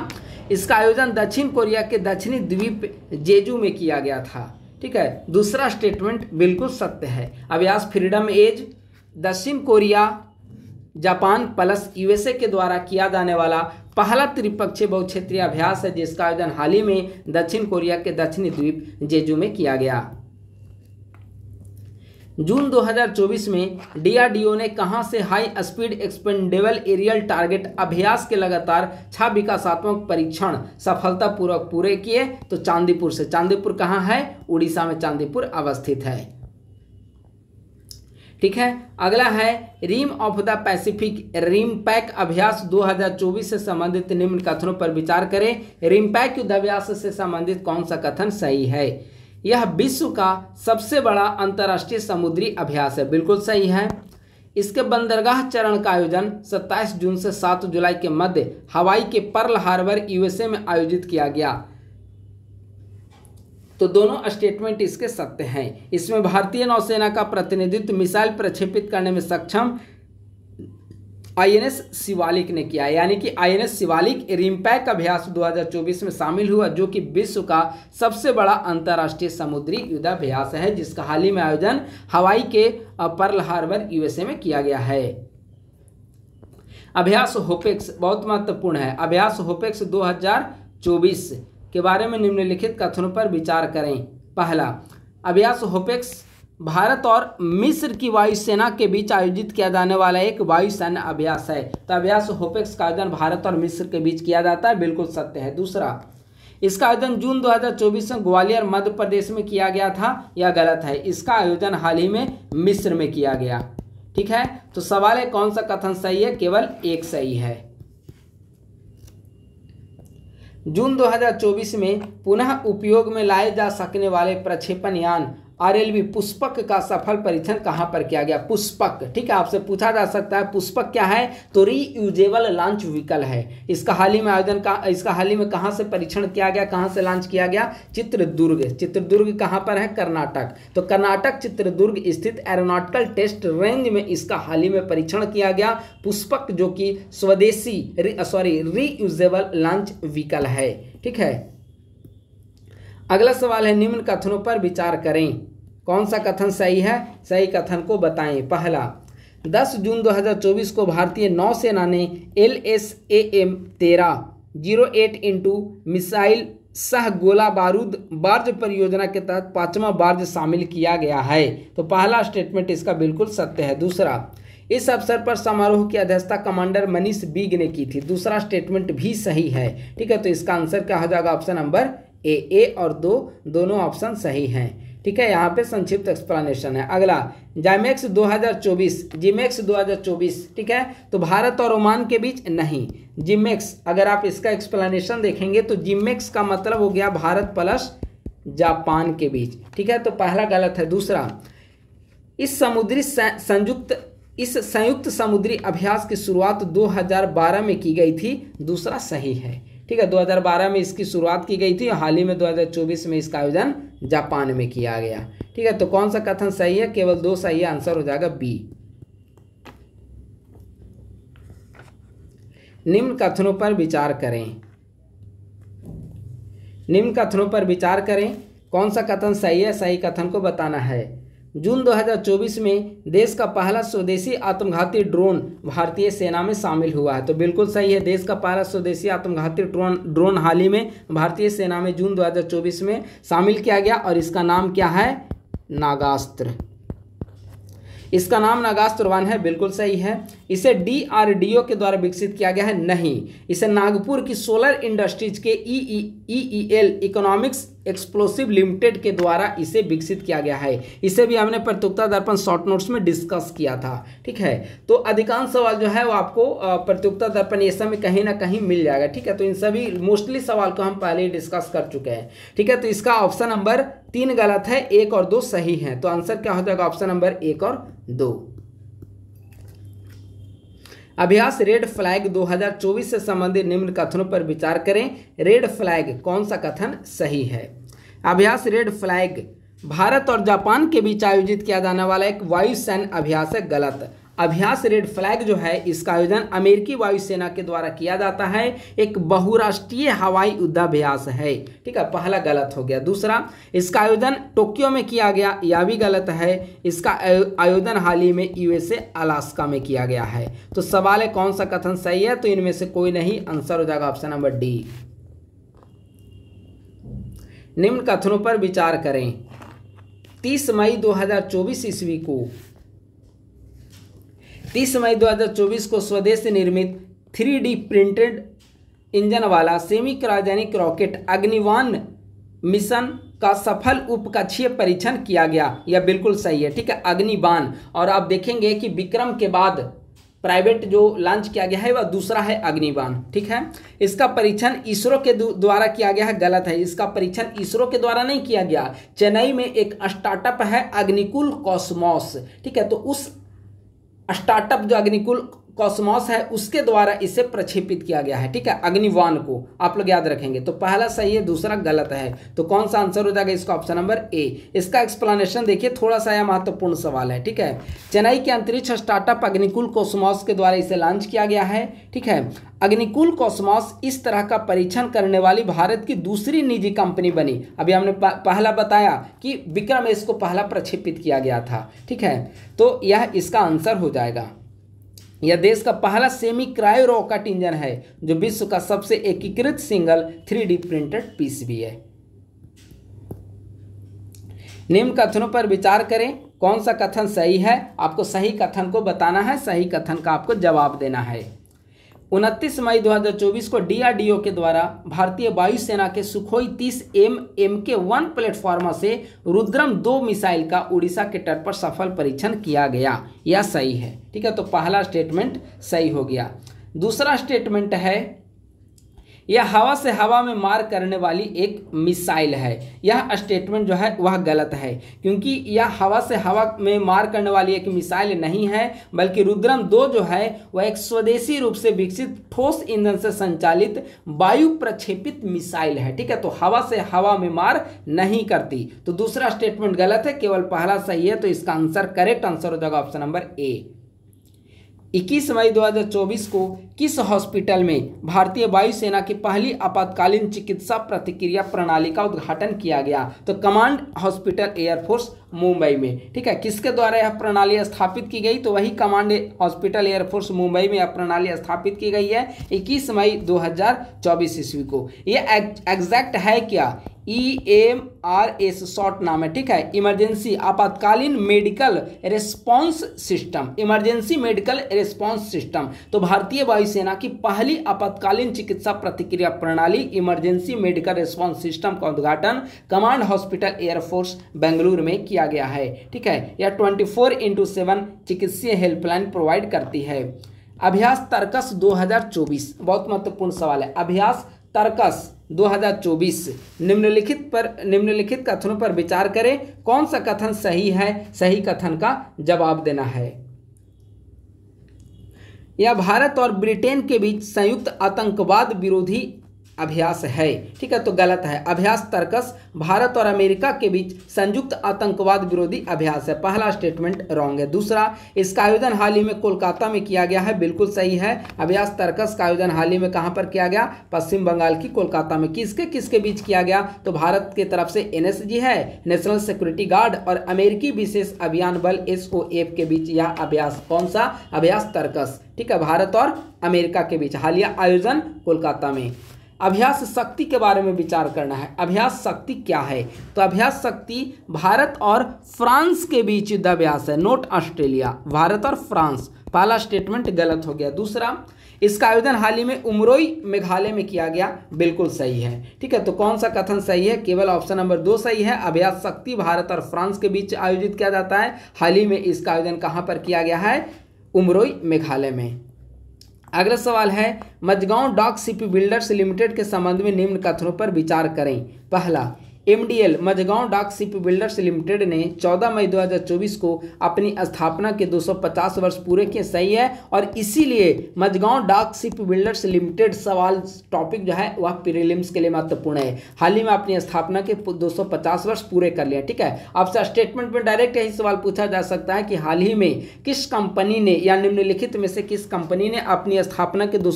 इसका आयोजन दक्षिण कोरिया के दक्षिणी द्वीप जेजू में किया गया था ठीक है दूसरा स्टेटमेंट बिल्कुल सत्य है अभ्यास फ्रीडम एज दक्षिण कोरिया जापान प्लस यूएसए के द्वारा किया जाने वाला पहला त्रिपक्षीय बहुक्षेत्रीय अभ्यास है जिसका आयोजन हाल ही में दक्षिण कोरिया के दक्षिणी द्वीप जेजू में किया गया जून 2024 में डीआरडीओ ने कहां से high speed expendable aerial target अभ्यास के लगातार छह विकासात्मक परीक्षण सफलतापूर्वक पूरे किए तो चांदीपुर से चांदीपुर कहां है उड़ीसा में चांदीपुर अवस्थित है ठीक है अगला है rim of the Pacific RIMPAC अभ्यास 2024 से संबंधित निम्न कथनों पर विचार करें रिम पैक युद्धाभ्यास से संबंधित कौन सा कथन सही है यह विश्व का सबसे बड़ा अंतर्राष्ट्रीय समुद्री अभ्यास है बिल्कुल सही है इसके बंदरगाह चरण का आयोजन 27 जून से 7 जुलाई के मध्य हवाई के पर्ल हार्बर यूएसए में आयोजित किया गया तो दोनों स्टेटमेंट इसके सत्य हैं इसमें भारतीय नौसेना का प्रतिनिधित्व मिसाइल प्रक्षेपित करने में सक्षम आईएनएस शिवालिक ने किया यानी कि आईएनएस शिवालिक रिमपैक अभ्यास 2024 में शामिल हुआ जो कि विश्व का सबसे बड़ा अंतर्राष्ट्रीय समुद्री युद्धाभ्यास है जिसका हाल ही में आयोजन हवाई के पर्ल हार्बर यूएसए में किया गया है अभ्यास होपेक्स बहुत महत्वपूर्ण है अभ्यास होपेक्स 2024 के बारे में निम्नलिखित कथनों पर विचार करें पहला अभ्यास होपेक्स भारत और मिस्र की वायुसेना के बीच आयोजित किया जाने वाला एक वायुसेना अभ्यास है तो अभ्यास होपेक्स का आयोजन भारत और मिस्र के बीच किया जाता है बिल्कुल सत्य है दूसरा इसका आयोजन जून 2024 में ग्वालियर मध्य प्रदेश में किया गया था या गलत है इसका आयोजन हाल ही में मिस्र में किया गया ठीक है तो सवाल है कौन सा कथन सही है केवल एक सही है जून 2024 में पुनः उपयोग में लाए जा सकने वाले प्रक्षेपण यान आरएलबी पुष्पक का सफल परीक्षण कहाँ पर किया गया पुष्पक ठीक है आपसे पूछा जा सकता है पुष्पक क्या है तो रीयूजेबल लॉन्च व्हीकल है इसका हाल ही में आयोजन का इसका हाल ही में कहाँ से परीक्षण किया गया कहाँ से लॉन्च किया गया चित्रदुर्ग चित्रदुर्ग कहाँ पर है कर्नाटक तो कर्नाटक चित्रदुर्ग स्थित एरोनॉटिकल टेस्ट रेंज में इसका हाल ही में परीक्षण किया गया पुष्पक जो कि स्वदेशी सॉरी रीयूजेबल लॉन्च व्हीकल है ठीक है अगला सवाल है निम्न कथनों पर विचार करें कौन सा कथन सही है सही कथन को बताएं पहला 10 जून 2024 को भारतीय नौसेना ने एल एस ए एम तेरह जीरो एट इंटू मिसाइल सह गोला बारूद बार्ज परियोजना के तहत पाँचवा बार्ज शामिल किया गया है तो पहला स्टेटमेंट इसका बिल्कुल सत्य है दूसरा इस अवसर पर समारोह की अध्यक्षता कमांडर मनीष बीग ने की थी दूसरा स्टेटमेंट भी सही है ठीक है तो इसका आंसर क्या हो जाएगा ऑप्शन नंबर ए ए और दो दोनों ऑप्शन सही हैं ठीक है यहाँ पे संक्षिप्त एक्सप्लेनेशन है अगला जामेक्स 2024 जिमेक्स 2024 ठीक है तो भारत और ओमान के बीच नहीं जिमेक्स अगर आप इसका एक्सप्लेनेशन देखेंगे तो जिमेक्स का मतलब हो गया भारत प्लस जापान के बीच ठीक है तो पहला गलत है दूसरा इस समुद्री संयुक्त इस संयुक्त समुद्री अभ्यास की शुरुआत 2012 में की गई थी दूसरा सही है ठीक है 2012 में इसकी शुरुआत की गई थी हाल ही में 2024 में इसका आयोजन जापान में किया गया ठीक है तो कौन सा कथन सही है केवल दो सही आंसर हो जाएगा बी निम्न कथनों पर विचार करें निम्न कथनों पर विचार करें कौन सा कथन सही है सही कथन को बताना है जून 2024 में देश का पहला स्वदेशी आत्मघाती ड्रोन भारतीय सेना में शामिल हुआ है तो बिल्कुल सही है देश का पहला स्वदेशी आत्मघाती ड्रोन ड्रोन हाल ही में भारतीय सेना में जून 2024 में शामिल किया गया और इसका नाम क्या है नागास्त्र इसका नाम नागास्त्र वन है बिल्कुल सही है इसे डी के द्वारा विकसित किया गया है नहीं इसे नागपुर की सोलर इंडस्ट्रीज के E E L economics explosive limited के द्वारा इसे विकसित किया गया है इसे भी हमने प्रतियोगिता दर्पण शॉर्ट नोट्स में डिस्कस किया था ठीक है तो अधिकांश सवाल जो है वो आपको प्रतियोगिता दर्पण ये सब कहीं ना कहीं मिल जाएगा ठीक है तो इन सभी मोस्टली सवाल को हम पहले ही डिस्कस कर चुके हैं ठीक है तो इसका ऑप्शन नंबर तीन गलत है एक और दो सही है तो आंसर क्या हो जाएगा ऑप्शन नंबर एक और दो अभ्यास रेड फ्लैग 2024 से संबंधित निम्न कथनों पर विचार करें रेड फ्लैग कौन सा कथन सही है अभ्यास रेड फ्लैग भारत और जापान के बीच आयोजित किया जाने वाला एक वायुसैन्य अभ्यास है गलत अभ्यास रेड फ्लैग जो है इसका आयोजन अमेरिकी वायुसेना के द्वारा किया जाता है एक बहुराष्ट्रीय हवाई युद्धाभ्यास है ठीक है पहला गलत हो गया दूसरा इसका आयोजन टोक्यो में किया गया यह भी गलत है इसका आयोजन हाल ही में यूएसए अलास्का में किया गया है तो सवाल है कौन सा कथन सही है तो इनमें से कोई नहीं आंसर हो जाएगा ऑप्शन नंबर डी निम्न कथनों पर विचार करें 30 मई 2024 ईस्वी को तीस मई 2024 को स्वदेश निर्मित थ्री डी प्रिंटेड इंजन वाला semi cryogenic rocket Agnibaan mission का सफल उपकक्षीय परीक्षण किया गया यह बिल्कुल सही है ठीक है अग्निबान और आप देखेंगे कि विक्रम के बाद प्राइवेट जो लॉन्च किया गया है वह दूसरा है अग्निबान ठीक है इसका परीक्षण इसरो के द्वारा किया गया है गलत है इसका परीक्षण इसरो के द्वारा नहीं किया गया चेन्नई में एक स्टार्टअप है अग्निकुल कॉस्मोस ठीक है तो उस स्टार्टअप जो अग्निकुल कॉस्मॉस है उसके द्वारा इसे प्रक्षेपित किया गया है ठीक है अग्निवान को आप लोग याद रखेंगे तो पहला सही है दूसरा गलत है तो कौन सा आंसर हो जाएगा इसका ऑप्शन नंबर ए इसका एक्सप्लेनेशन देखिए थोड़ा सा यह महत्वपूर्ण सवाल है ठीक है चेन्नई के अंतरिक्ष स्टार्टअप अग्निकुल कॉस्मॉस के द्वारा इसे लॉन्च किया गया है ठीक है अग्निकुल कॉस्मॉस इस तरह का परीक्षण करने वाली भारत की दूसरी निजी कंपनी बनी अभी हमने पहला बताया कि विक्रम इसको पहला प्रक्षेपित किया गया था ठीक है तो यह इसका आंसर हो जाएगा यह देश का पहला सेमी क्रायो रॉकेट इंजन है जो विश्व का सबसे एकीकृत single three D printed piece भी है निम्न कथनों पर विचार करें कौन सा कथन सही है आपको सही कथन को बताना है सही कथन का आपको जवाब देना है उनतीस मई 2024 को डीआरडीओ के द्वारा भारतीय वायुसेना के Sukhoi 30 M M K one platform से रुद्रम दो मिसाइल का उड़ीसा के तट पर सफल परीक्षण किया गया यह सही है ठीक है तो पहला स्टेटमेंट सही हो गया दूसरा स्टेटमेंट है यह हवा से हवा में मार करने वाली एक मिसाइल है यह स्टेटमेंट जो है वह गलत है क्योंकि यह हवा से हवा में मार करने वाली एक मिसाइल नहीं है बल्कि रुद्रम दो जो है वह एक स्वदेशी रूप से विकसित ठोस ईंधन से संचालित वायु प्रक्षेपित मिसाइल है ठीक है तो हवा से हवा में मार नहीं करती तो दूसरा स्टेटमेंट गलत है केवल पहला सही है तो इसका आंसर करेक्ट आंसर हो जाएगा ऑप्शन नंबर ए 21 मई 2024 को किस हॉस्पिटल में भारतीय वायुसेना की पहली आपातकालीन चिकित्सा प्रतिक्रिया प्रणाली का उद्घाटन किया गया तो कमांड हॉस्पिटल एयरफोर्स मुंबई में ठीक है किसके द्वारा यह प्रणाली स्थापित की गई तो वही कमांड हॉस्पिटल एयरफोर्स मुंबई में यह प्रणाली स्थापित की गई है 21 मई 2024 ईस्वी को यह एग्जैक्ट है क्या E M R S short नाम है ठीक है इमरजेंसी आपातकालीन medical response system emergency medical response system तो भारतीय वायु वायुसेना की पहली आपातकालीन चिकित्सा प्रतिक्रिया प्रणाली इमरजेंसी मेडिकल रिस्पॉन्स सिस्टम का उद्घाटन कमांड हॉस्पिटल एयरफोर्स बेंगलुरु में किया गया है ठीक है यह ट्वेंटी फोर इंटू सेवन चिकित्सीय हेल्पलाइन प्रोवाइड करती है अभ्यास तर्कस 2024 बहुत महत्वपूर्ण सवाल है अभ्यास तर्कस 2024 निम्नलिखित पर निम्नलिखित कथनों पर विचार करें कौन सा कथन सही है सही कथन का जवाब देना है यह भारत और ब्रिटेन के बीच संयुक्त आतंकवाद विरोधी अभ्यास है ठीक है तो गलत है अभ्यास तर्कस भारत और अमेरिका के बीच संयुक्त आतंकवाद विरोधी अभ्यास है पहला स्टेटमेंट रॉन्ग है दूसरा इसका आयोजन हाल ही में कोलकाता में किया गया है बिल्कुल सही है अभ्यास तर्कस का आयोजन हाल ही में कहां पर किया गया पश्चिम बंगाल की कोलकाता में किसके किसके बीच किया गया तो भारत की तरफ से एन है नेशनल सिक्योरिटी गार्ड और अमेरिकी विशेष अभियान बल एस के बीच यह अभ्यास कौन सा अभ्यास तर्कस ठीक है भारत और अमेरिका के बीच हालिया आयोजन कोलकाता में अभ्यास शक्ति के बारे में विचार करना है अभ्यास शक्ति क्या है तो अभ्यास शक्ति भारत और फ्रांस के बीच युद्धाभ्यास है नोट ऑस्ट्रेलिया भारत और फ्रांस पहला स्टेटमेंट गलत हो गया दूसरा इसका आयोजन हाल ही में उमरोई मेघालय में किया गया बिल्कुल सही है ठीक है तो कौन सा कथन सही है केवल ऑप्शन नंबर दो सही है अभ्यास शक्ति भारत और फ्रांस के बीच आयोजित किया जाता है हाल ही में इसका आयोजन कहाँ पर किया गया है उमरोई मेघालय में अगला सवाल है Mazagon dock ship builders limited के संबंध में निम्न कथनों पर विचार करें पहला MDL Majhgaon dock ship builders limited ने 14 मई 2024 को अपनी स्थापना के 250 वर्ष पूरे किए सही है और इसीलिए Mazagon dock ship builders limited सवाल टॉपिक जो है वह प्रीलिम्स के लिए महत्वपूर्ण है हाल ही में अपनी स्थापना के 250 वर्ष पूरे कर लिया ठीक है आपसे स्टेटमेंट में डायरेक्ट यही सवाल पूछा जा सकता है कि हाल ही में किस कंपनी ने या निम्नलिखित में से किस कंपनी ने अपनी स्थापना के दो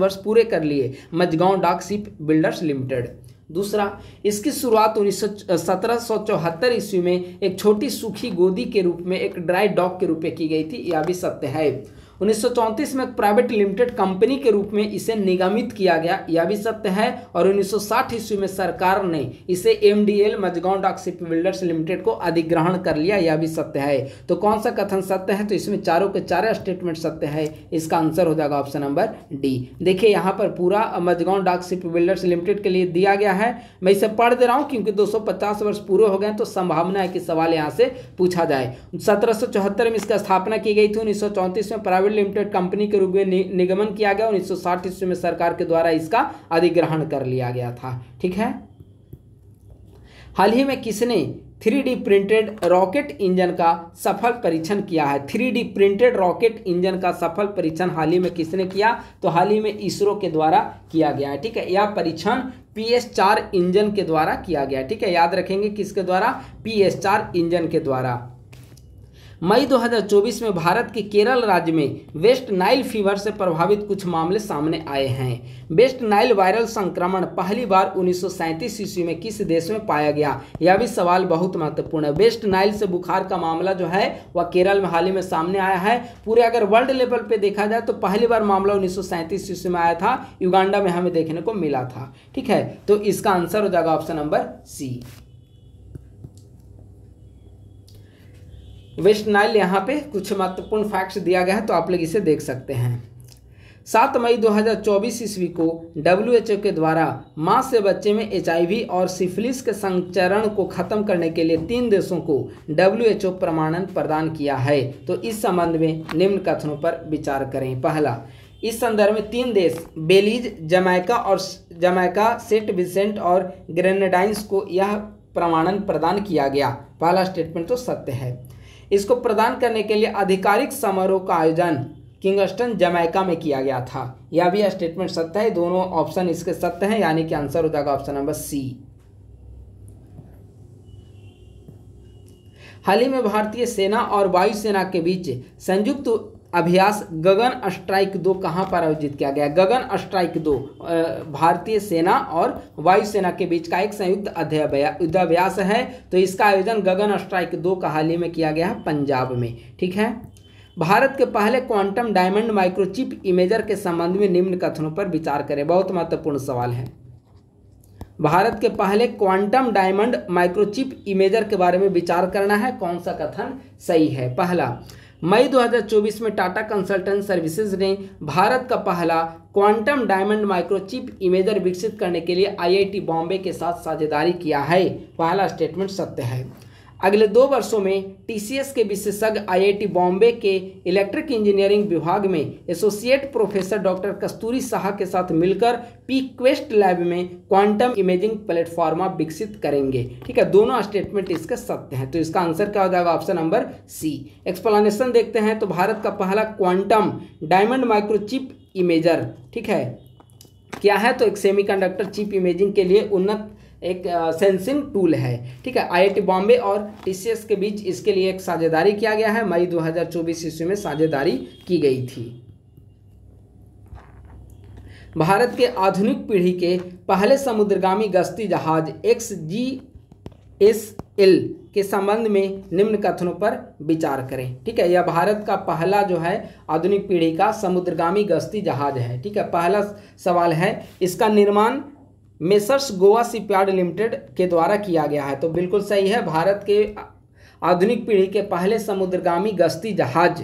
वर्ष पूरे कर लिए Majhgaon dock ship builders limited दूसरा इसकी शुरुआत उन्नीस सत्रह ईस्वी में एक छोटी सूखी गोदी के रूप में एक ड्राई डॉग के रूप में की गई थी यह भी सत्य है उन्नीस में प्राइवेट लिमिटेड कंपनी के रूप में इसे निगमित किया गया यह भी सत्य है और 1960 ईस्वी में सरकार ने इसे M D L Mazagon dock ship builders limited को अधिग्रहण कर लिया यह भी सत्य है तो कौन सा कथन सत्य है तो इसमें चारों के चार स्टेटमेंट सत्य है इसका आंसर हो जाएगा ऑप्शन नंबर डी देखिए यहाँ पर पूरा Mazagon dock ship builders limited के लिए दिया गया है मैं इसे पढ़ दे रहा हूँ क्योंकि दो वर्ष पूरे हो गए तो संभावना है कि सवाल यहाँ से पूछा जाए सत्रह में इसका स्थापना की गई थी उन्नीस में प्राइवेट प्राइवेट लिमिटेड कंपनी के रूप में निगमन किया गया उन्नीस सौ ईस्वी में सरकार के द्वारा इसका अधिग्रहण कर लिया गया था ठीक है हाल ही में किसने थ्री प्रिंटेड रॉकेट इंजन का सफल परीक्षण किया है थ्री प्रिंटेड रॉकेट इंजन का सफल परीक्षण हाल ही में किसने किया तो हाल ही में इसरो के द्वारा किया गया है ठीक है यह परीक्षण पी एस चार इंजन के द्वारा किया गया ठीक है याद रखेंगे किसके द्वारा पी एस चार इंजन के द्वारा मई 2024 में भारत के केरल राज्य में वेस्ट नाइल फीवर से प्रभावित कुछ मामले सामने आए हैं वेस्ट नाइल वायरल संक्रमण पहली बार उन्नीस ईस्वी में किस देश में पाया गया यह भी सवाल बहुत महत्वपूर्ण है वेस्ट नाइल से बुखार का मामला जो है वह केरल में हाल ही में सामने आया है पूरे अगर वर्ल्ड लेवल पर देखा जाए तो पहली बार मामला उन्नीस ईस्वी में आया था युगांडा में हमें देखने को मिला था ठीक है तो इसका आंसर हो जाएगा option number C west Nile यहाँ पे कुछ महत्वपूर्ण फैक्ट्स दिया गया है तो आप लोग इसे देख सकते हैं सात मई 2024 ईस्वी को डब्ल्यू के द्वारा मां से बच्चे में एच और सिफिलिस के संचरण को ख़त्म करने के लिए तीन देशों को डब्ल्यू प्रमाणन प्रदान किया है तो इस संबंध में निम्न कथनों पर विचार करें पहला इस संदर्भ में तीन देश बेलीज जमैका और जमैका सेंट विसेंट और ग्रेनेडाइंस को यह प्रमाणन प्रदान किया गया पहला स्टेटमेंट तो सत्य है इसको प्रदान करने के लिए आधिकारिक समारोह का आयोजन किंगस्टन जमैका में किया गया था यह भी स्टेटमेंट सत्य है दोनों ऑप्शन इसके सत्य हैं यानी कि आंसर हो जाएगा ऑप्शन नंबर सी हाल ही में भारतीय सेना और वायुसेना के बीच संयुक्त अभ्यास गगन स्ट्राइक दो कहाँ पर आयोजित किया गया गगन स्ट्राइक दो भारतीय सेना और वायुसेना के बीच का एक संयुक्त युद्धाभ्यास है तो इसका आयोजन गगन स्ट्राइक दो का हाल ही में किया गया है पंजाब में ठीक है भारत के पहले क्वांटम डायमंड माइक्रोचिप इमेजर के संबंध में निम्न कथनों पर विचार करें बहुत महत्वपूर्ण सवाल है भारत के पहले क्वांटम डायमंड माइक्रोचिप इमेजर के बारे में विचार करना है कौन सा कथन सही है पहला मई 2024 में टाटा कंसल्टेंट सर्विसेज ने भारत का पहला क्वांटम डायमंड माइक्रोचिप इमेजर विकसित करने के लिए आईआईटी बॉम्बे के साथ साझेदारी किया है पहला स्टेटमेंट सत्य है अगले दो वर्षों में टीसीएस के विशेषज्ञ आईआईटी बॉम्बे के इलेक्ट्रिक इंजीनियरिंग विभाग में associate professor doctor Kasturi Shah के साथ मिलकर पी क्वेस्ट लैब में क्वांटम इमेजिंग प्लेटफॉर्मा विकसित करेंगे ठीक है दोनों स्टेटमेंट इसके सत्य हैं तो इसका आंसर क्या हो जाएगा ऑप्शन नंबर सी एक्सप्लानेशन देखते हैं तो भारत का पहला क्वांटम डायमंड माइक्रोचिप इमेजर ठीक है क्या है तो एक सेमी चिप इमेजिंग के लिए उन्नत एक सेंसिंग टूल है ठीक है आईआईटी बॉम्बे और टीसीएस के बीच इसके लिए एक साझेदारी किया गया है मई 2024 ईस्वी में साझेदारी की गई थी भारत के आधुनिक पीढ़ी के पहले समुद्रगामी गश्ती जहाज एक्स जी एस एल के संबंध में निम्न कथनों पर विचार करें ठीक है यह भारत का पहला जो है आधुनिक पीढ़ी का समुद्रगामी गश्ती जहाज है ठीक है पहला सवाल है इसका निर्माण मेसर्स गोवा सिपयार्ड लिमिटेड के द्वारा किया गया है तो बिल्कुल सही है भारत के आधुनिक पीढ़ी के पहले समुद्रगामी गश्ती जहाज़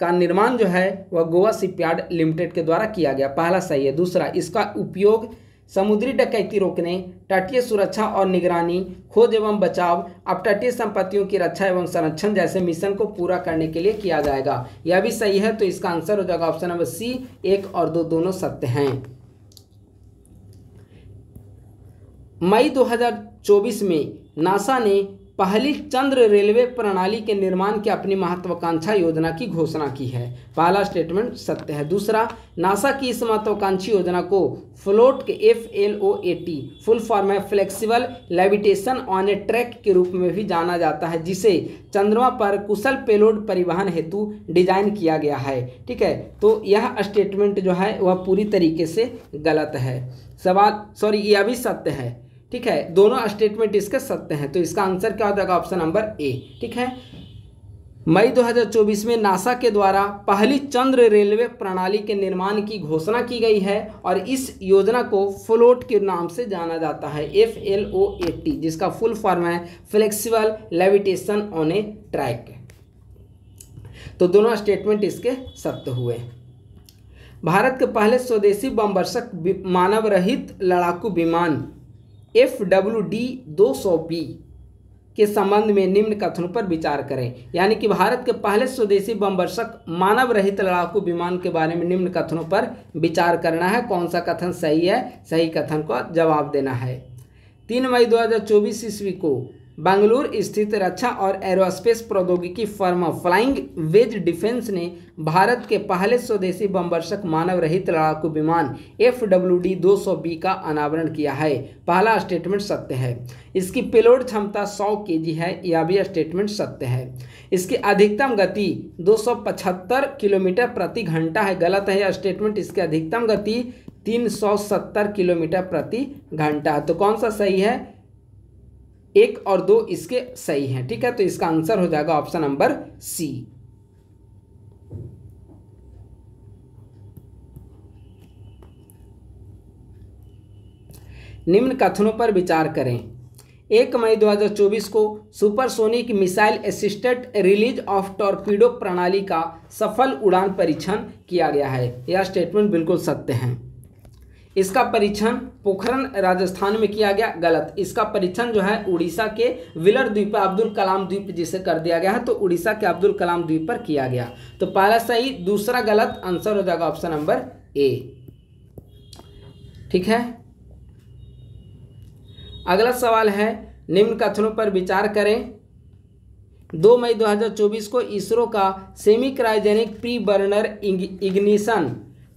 का निर्माण जो है वह गोवा सिपयार्ड लिमिटेड के द्वारा किया गया पहला सही है दूसरा इसका उपयोग समुद्री डकैती रोकने तटीय सुरक्षा और निगरानी खोज एवं बचाव अब तटीय संपत्तियों की रक्षा एवं संरक्षण जैसे मिशन को पूरा करने के लिए किया जाएगा यह भी सही है तो इसका आंसर हो जाएगा ऑप्शन नंबर सी एक और दो दोनों सत्य हैं मई 2024 में नासा ने पहली चंद्र रेलवे प्रणाली के निर्माण की अपनी महत्वाकांक्षा योजना की घोषणा की है पहला स्टेटमेंट सत्य है दूसरा नासा की इस महत्वाकांक्षी योजना को फ्लोट के F L O A T full form है flexible levitation on a track के रूप में भी जाना जाता है जिसे चंद्रमा पर कुशल पेलोड परिवहन हेतु डिजाइन किया गया है ठीक है तो यह स्टेटमेंट जो है वह पूरी तरीके से गलत है सवाल सॉरी यह भी सत्य है ठीक है दोनों स्टेटमेंट इसके सत्य हैं तो इसका आंसर क्या हो जाएगा ऑप्शन नंबर ए ठीक है मई 2024 में नासा के द्वारा पहली चंद्र रेलवे प्रणाली के निर्माण की घोषणा की गई है और इस योजना को फ्लोट के नाम से जाना जाता है F L O A T जिसका फुल फॉर्म है flexible levitation on a track तो दोनों स्टेटमेंट इसके सत्य हुए भारत के पहले स्वदेशी बम वर्षक मानव रहित लड़ाकू विमान एफ डब्ल्यू डी दो सौ बी के संबंध में निम्न कथनों पर विचार करें यानी कि भारत के पहले स्वदेशी बमवर्षक मानव रहित लड़ाकू विमान के बारे में निम्न कथनों पर विचार करना है कौन सा कथन सही है सही कथन को जवाब देना है तीन मई 2024 ईस्वी को बंगलुरु स्थित रक्षा और एरोस्पेस प्रौद्योगिकी फर्म फ्लाइंग वेज डिफेंस ने भारत के पहले स्वदेशी बमवर्षक मानव रहित लड़ाकू विमान एफ डब्ल्यू डी दो सौ बी का अनावरण किया है पहला स्टेटमेंट सत्य है इसकी पेलोड क्षमता 100 जी है यह भी स्टेटमेंट सत्य है इसकी अधिकतम गति 275 किलोमीटर प्रति घंटा है गलत है यह स्टेटमेंट इसकी अधिकतम गति 370 किलोमीटर प्रति घंटा तो कौन सा सही है एक और दो इसके सही हैं ठीक है तो इसका आंसर हो जाएगा ऑप्शन नंबर सी निम्न कथनों पर विचार करें एक मई 2024 को supersonic missile assisted release of torpedo प्रणाली का सफल उड़ान परीक्षण किया गया है यह स्टेटमेंट बिल्कुल सत्य है इसका परीक्षण पोखरण राजस्थान में किया गया गलत इसका परीक्षण जो है उड़ीसा के विलर द्वीप पर अब्दुल कलाम द्वीप जिसे कर दिया गया है तो उड़ीसा के अब्दुल कलाम द्वीप पर किया गया तो पहला सही दूसरा गलत आंसर हो जाएगा ऑप्शन नंबर ए ठीक है अगला सवाल है निम्न कथनों पर विचार करें दो मई 2024 को इसरो का semi cryogenic pre burner ignition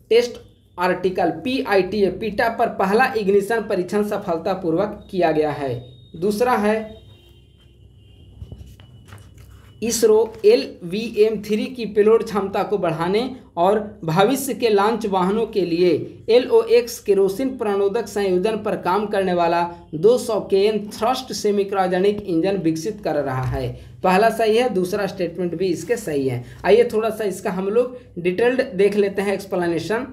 test article P I T PITA पर पहला इग्निशन परीक्षण सफलतापूर्वक किया गया है दूसरा है ISRO L V M three की पेलोड क्षमता को बढ़ाने और भविष्य के लॉन्च वाहनों के लिए एल ओ एक्स केरोसिन प्रणोदक संयोजन पर काम करने वाला 200 सौ के एन थ्रस्ट सेमिक्राजनिक इंजन विकसित कर रहा है पहला सही है दूसरा स्टेटमेंट भी इसके सही है आइए थोड़ा सा इसका हम लोग डिटेल्ड देख लेते हैं एक्सप्लेनेशन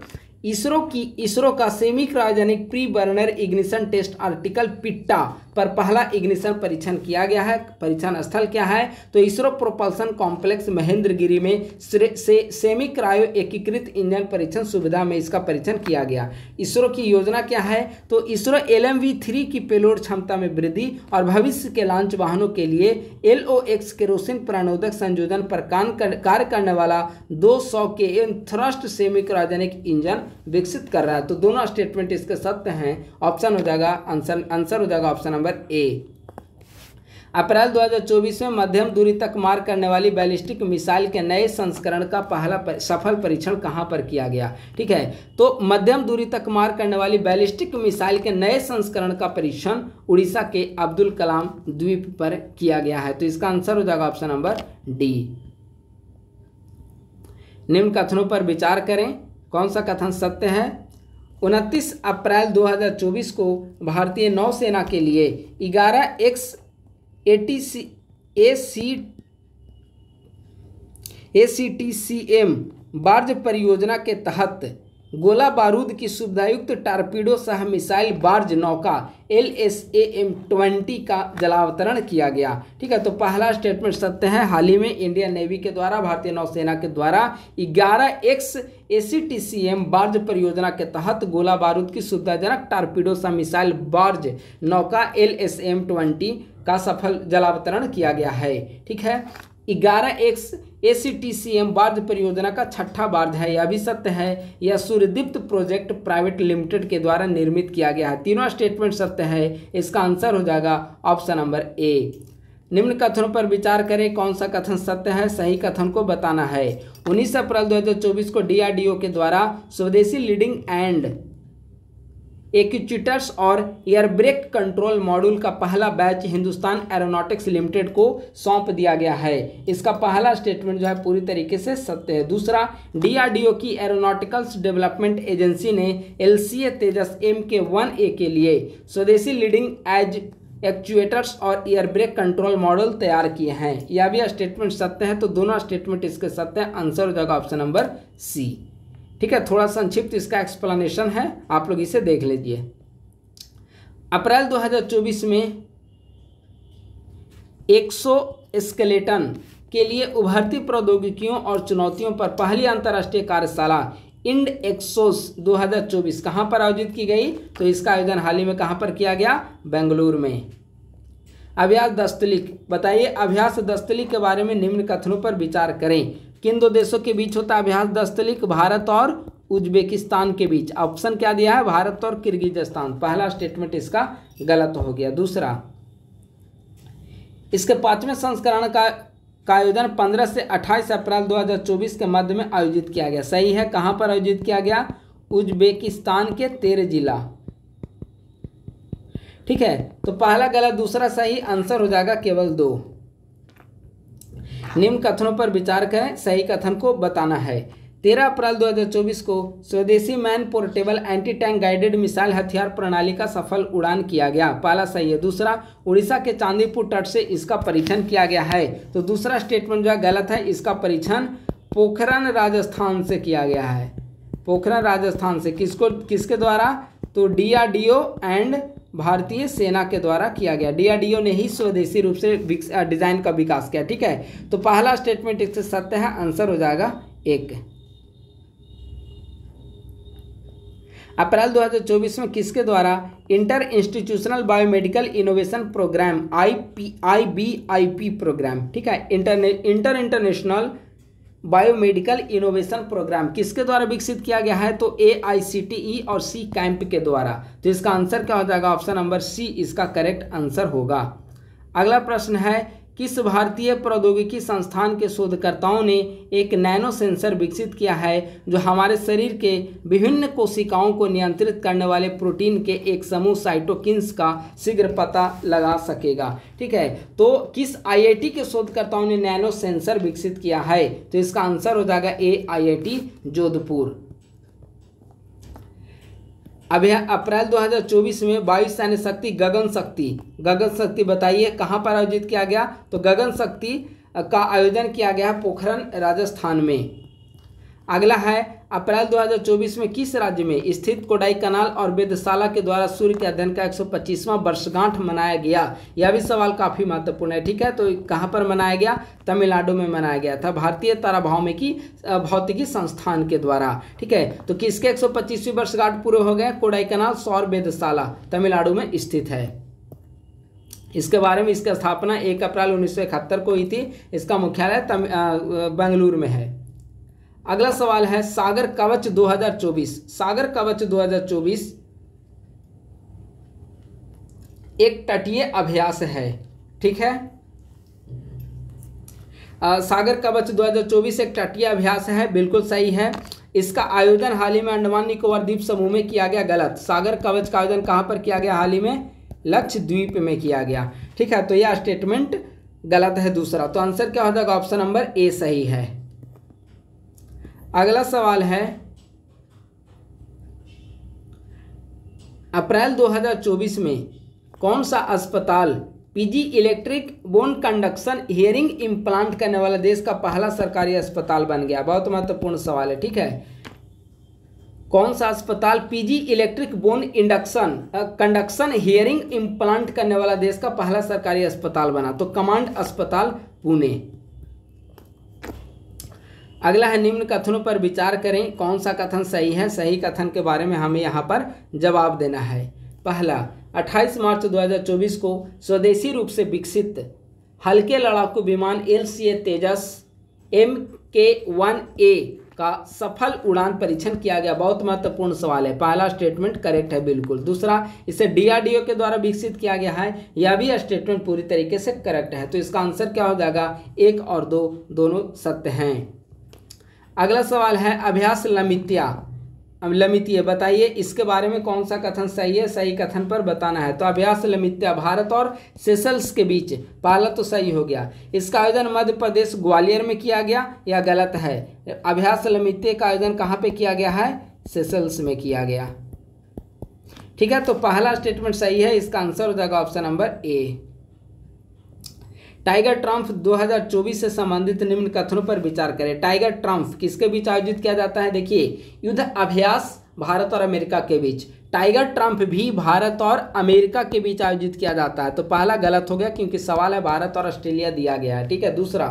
इसरो की इसरो का semi cryogenic pre burner ignition test article PITA पर पहला इग्निशन परीक्षण किया गया है परीक्षण स्थल क्या है तो इसरो प्रोपल्सन कॉम्प्लेक्स महेंद्रगिरी में से सेमी क्रायो एकीकृत इंजन परीक्षण सुविधा में इसका परीक्षण किया गया इसरो की योजना क्या है तो ISRO L M V three की पेलोड क्षमता में वृद्धि और भविष्य के लॉन्च वाहनों के लिए एल ओ एक्स केरोसिन प्राणोदक संयोजन पर कार्य करने वाला दो सौ के एवं थ्रस्ट सेमी क्रायोजेनिक इंजन विकसित कर रहा है तो दोनों स्टेटमेंट इसके सत्य हैं ऑप्शन हो जाएगा आंसर आंसर हो जाएगा ऑप्शन नंबर ए अप्रैल 2024 में मध्यम दूरी तक मार करने वाली बैलिस्टिक मिसाइल के नए संस्करण का पहला पर, सफल परीक्षण कहां पर किया गया ठीक है तो मध्यम दूरी तक मार करने वाली बैलिस्टिक मिसाइल के नए संस्करण का परीक्षण उड़ीसा के अब्दुल कलाम द्वीप पर किया गया है तो इसका आंसर हो जाएगा ऑप्शन नंबर डी निम्न कथनों पर विचार करें कौन सा कथन सत्य है उनतीस अप्रैल 2024 को भारतीय नौसेना के लिए ग्यारह X AT C A C A C T C M barge परियोजना के तहत गोला बारूद की सुविधायुक्त टारपीडो सह मिसाइल बार्ज नौका L S A M twenty का जलावतरण किया गया ठीक है तो पहला स्टेटमेंट सत्य है हाल ही में इंडियन नेवी के द्वारा भारतीय नौसेना के द्वारा ग्यारह X A C T C M barge परियोजना के तहत गोला बारूद की सुविधाजनक टारपीडो सह मिसाइल बार्ज नौका एल एस एम ट्वेंटी का सफल जलावतरण किया गया है ठीक है ग्यारह X A C T C M barge परियोजना का छठा बार्ध है यह भी सत्य है यह सूर्यदीप्त प्रोजेक्ट प्राइवेट लिमिटेड के द्वारा निर्मित किया गया है तीनों स्टेटमेंट सत्य है इसका आंसर हो जाएगा ऑप्शन नंबर ए निम्न कथनों पर विचार करें कौन सा कथन सत्य है सही कथन को बताना है 19 अप्रैल 2024 को डीआरडीओ के द्वारा स्वदेशी लीडिंग एंड एक्यूचिटर्स और एयरब्रेक कंट्रोल मॉड्यूल का पहला बैच हिंदुस्तान एरोनॉटिक्स लिमिटेड को सौंप दिया गया है इसका पहला स्टेटमेंट जो है पूरी तरीके से सत्य है दूसरा डीआरडीओ की एरोनॉटिकल्स डेवलपमेंट एजेंसी ने L Tejas M K one A के लिए स्वदेशी लीडिंग एज एक्चुएटर्स और एयरब्रेक कंट्रोल मॉडल तैयार किए हैं यह भी स्टेटमेंट सत्य है तो दोनों स्टेटमेंट इसके सत्य आंसर हो जाएगा ऑप्शन नंबर सी ठीक है थोड़ा संक्षिप्त इसका एक्सप्लेनेशन है आप लोग इसे देख लीजिए अप्रैल 2024 में 100 स्केलेटन के लिए उभरती प्रौद्योगिकियों और चुनौतियों पर पहली अंतर्राष्ट्रीय कार्यशाला इंड एक्सोस 2024 कहां पर आयोजित की गई तो इसका आयोजन हाल ही में कहां पर किया गया बेंगलुरु में अभ्यास दस्तलिक बताइए अभ्यास दस्तलिक के बारे में निम्न कथनों पर विचार करें किन दो देशों के बीच होता है अभ्यास दस्तलिक भारत और उज्बेकिस्तान के बीच ऑप्शन क्या दिया है भारत और किर्गिजस्तान पहला स्टेटमेंट इसका गलत हो गया दूसरा इसके पांचवें संस्करण का का आयोजन 15 से 28 अप्रैल 2024 के मध्य में आयोजित किया गया सही है कहां पर आयोजित किया गया उज्बेकिस्तान के तेरह जिला ठीक है तो पहला गलत दूसरा सही आंसर हो जाएगा केवल दो निम्न कथनों पर विचार करें सही कथन को बताना है तेरह अप्रैल 2024 को स्वदेशी man portable anti tank guided missile हथियार प्रणाली का सफल उड़ान किया गया पहला सही है दूसरा उड़ीसा के चांदीपुर तट से इसका परीक्षण किया गया है तो दूसरा स्टेटमेंट जो है गलत है इसका परीक्षण पोखरण राजस्थान से किया गया है पोखरण राजस्थान से किसको किसके द्वारा तो डी एंड भारतीय सेना के द्वारा किया गया डीआरडीओ ने ही स्वदेशी रूप से डिज़ाइन का विकास किया ठीक है तो पहला स्टेटमेंट इससे सत्य है आंसर हो जाएगा एक अप्रैल 2024 में किसके द्वारा inter institutional biomedical innovation programme I P I B I P programme ठीक है inter inter international biomedical innovation programme किसके द्वारा विकसित किया गया है तो ए आई सी टी ई और सी कैंप के द्वारा तो इसका आंसर क्या हो जाएगा ऑप्शन नंबर सी इसका करेक्ट आंसर होगा अगला प्रश्न है किस भारतीय प्रौद्योगिकी संस्थान के शोधकर्ताओं ने एक नैनो सेंसर विकसित किया है जो हमारे शरीर के विभिन्न कोशिकाओं को नियंत्रित करने वाले प्रोटीन के एक समूह साइटोकिन्स का शीघ्र पता लगा सकेगा ठीक है तो किस आईआईटी के शोधकर्ताओं ने नैनो सेंसर विकसित किया है तो इसका आंसर हो जाएगा ए आई जोधपुर अब यह अप्रैल 2024 में वायु सैन्य शक्ति गगन शक्ति गगन शक्ति बताइए कहाँ पर आयोजित किया गया तो गगन शक्ति का आयोजन किया गया पोखरण राजस्थान में अगला है अप्रैल 2024 में किस राज्य में स्थित कोडाई कनाल और वेदशाला के द्वारा सूर्य के अध्ययन का 125वां वर्षगांठ मनाया गया यह भी सवाल काफ़ी महत्वपूर्ण है ठीक है तो कहाँ पर मनाया गया तमिलनाडु में मनाया गया था भारतीय ताराभौमिकी भौतिकी संस्थान के द्वारा ठीक है तो किसके एक सौ वर्षगांठ पूरे हो गए कोडाई कनाल सौर वेदशाला तमिलनाडु में स्थित है इसके बारे में इसकी स्थापना एक अप्रैल उन्नीस को हुई थी इसका मुख्यालय बेंगलुरु में है अगला सवाल है सागर कवच 2024 सागर कवच 2024 एक तटीय अभ्यास है ठीक है आ, सागर कवच 2024 एक तटीय अभ्यास है बिल्कुल सही है इसका आयोजन हाल ही में अंडमान निकोबार द्वीप समूह में किया गया गलत सागर कवच का आयोजन कहां पर किया गया हाल ही में लक्षद्वीप में किया गया ठीक है तो यह स्टेटमेंट गलत है दूसरा तो आंसर क्या हो जाएगा ऑप्शन नंबर ए सही है अगला सवाल है अप्रैल 2024 में कौन सा अस्पताल PG electric bone conduction hearing implant करने वाला देश का पहला सरकारी अस्पताल बन गया बहुत महत्वपूर्ण सवाल है ठीक है कौन सा अस्पताल PG electric bone induction conduction hearing implant करने वाला देश का पहला सरकारी अस्पताल बना तो कमांड अस्पताल पुणे अगला है निम्न कथनों पर विचार करें कौन सा कथन सही है सही कथन के बारे में हमें यहाँ पर जवाब देना है पहला 28 मार्च 2024 को स्वदेशी रूप से विकसित हल्के लड़ाकू विमान L Tejas M K one A का सफल उड़ान परीक्षण किया गया बहुत महत्वपूर्ण सवाल है पहला स्टेटमेंट करेक्ट है बिल्कुल दूसरा इसे डीआरडीओ के द्वारा विकसित किया गया है यह भी स्टेटमेंट पूरी तरीके से करेक्ट है तो इसका आंसर क्या हो जाएगा एक और दो दोनों सत्य हैं अगला सवाल है अभ्यास लमितिया अब लमितीय बताइए इसके बारे में कौन सा कथन सही है सही कथन पर बताना है तो अभ्यास लमित्या भारत और सेसल्स के बीच पहला तो सही हो गया इसका आयोजन मध्य प्रदेश ग्वालियर में किया गया या गलत है अभ्यास लमित्य का आयोजन कहाँ पे किया गया है सेसल्स में किया गया ठीक है तो पहला स्टेटमेंट सही है इसका आंसर हो जाएगा option number A tiger triumph 2024 से संबंधित निम्न कथनों पर विचार करें टाइगर ट्रम्फ किसके बीच आयोजित किया जाता है देखिए युद्ध अभ्यास भारत और अमेरिका के बीच टाइगर ट्रम्प भी भारत और अमेरिका के बीच आयोजित किया जाता है तो पहला गलत हो गया क्योंकि सवाल है भारत और ऑस्ट्रेलिया दिया गया है ठीक है दूसरा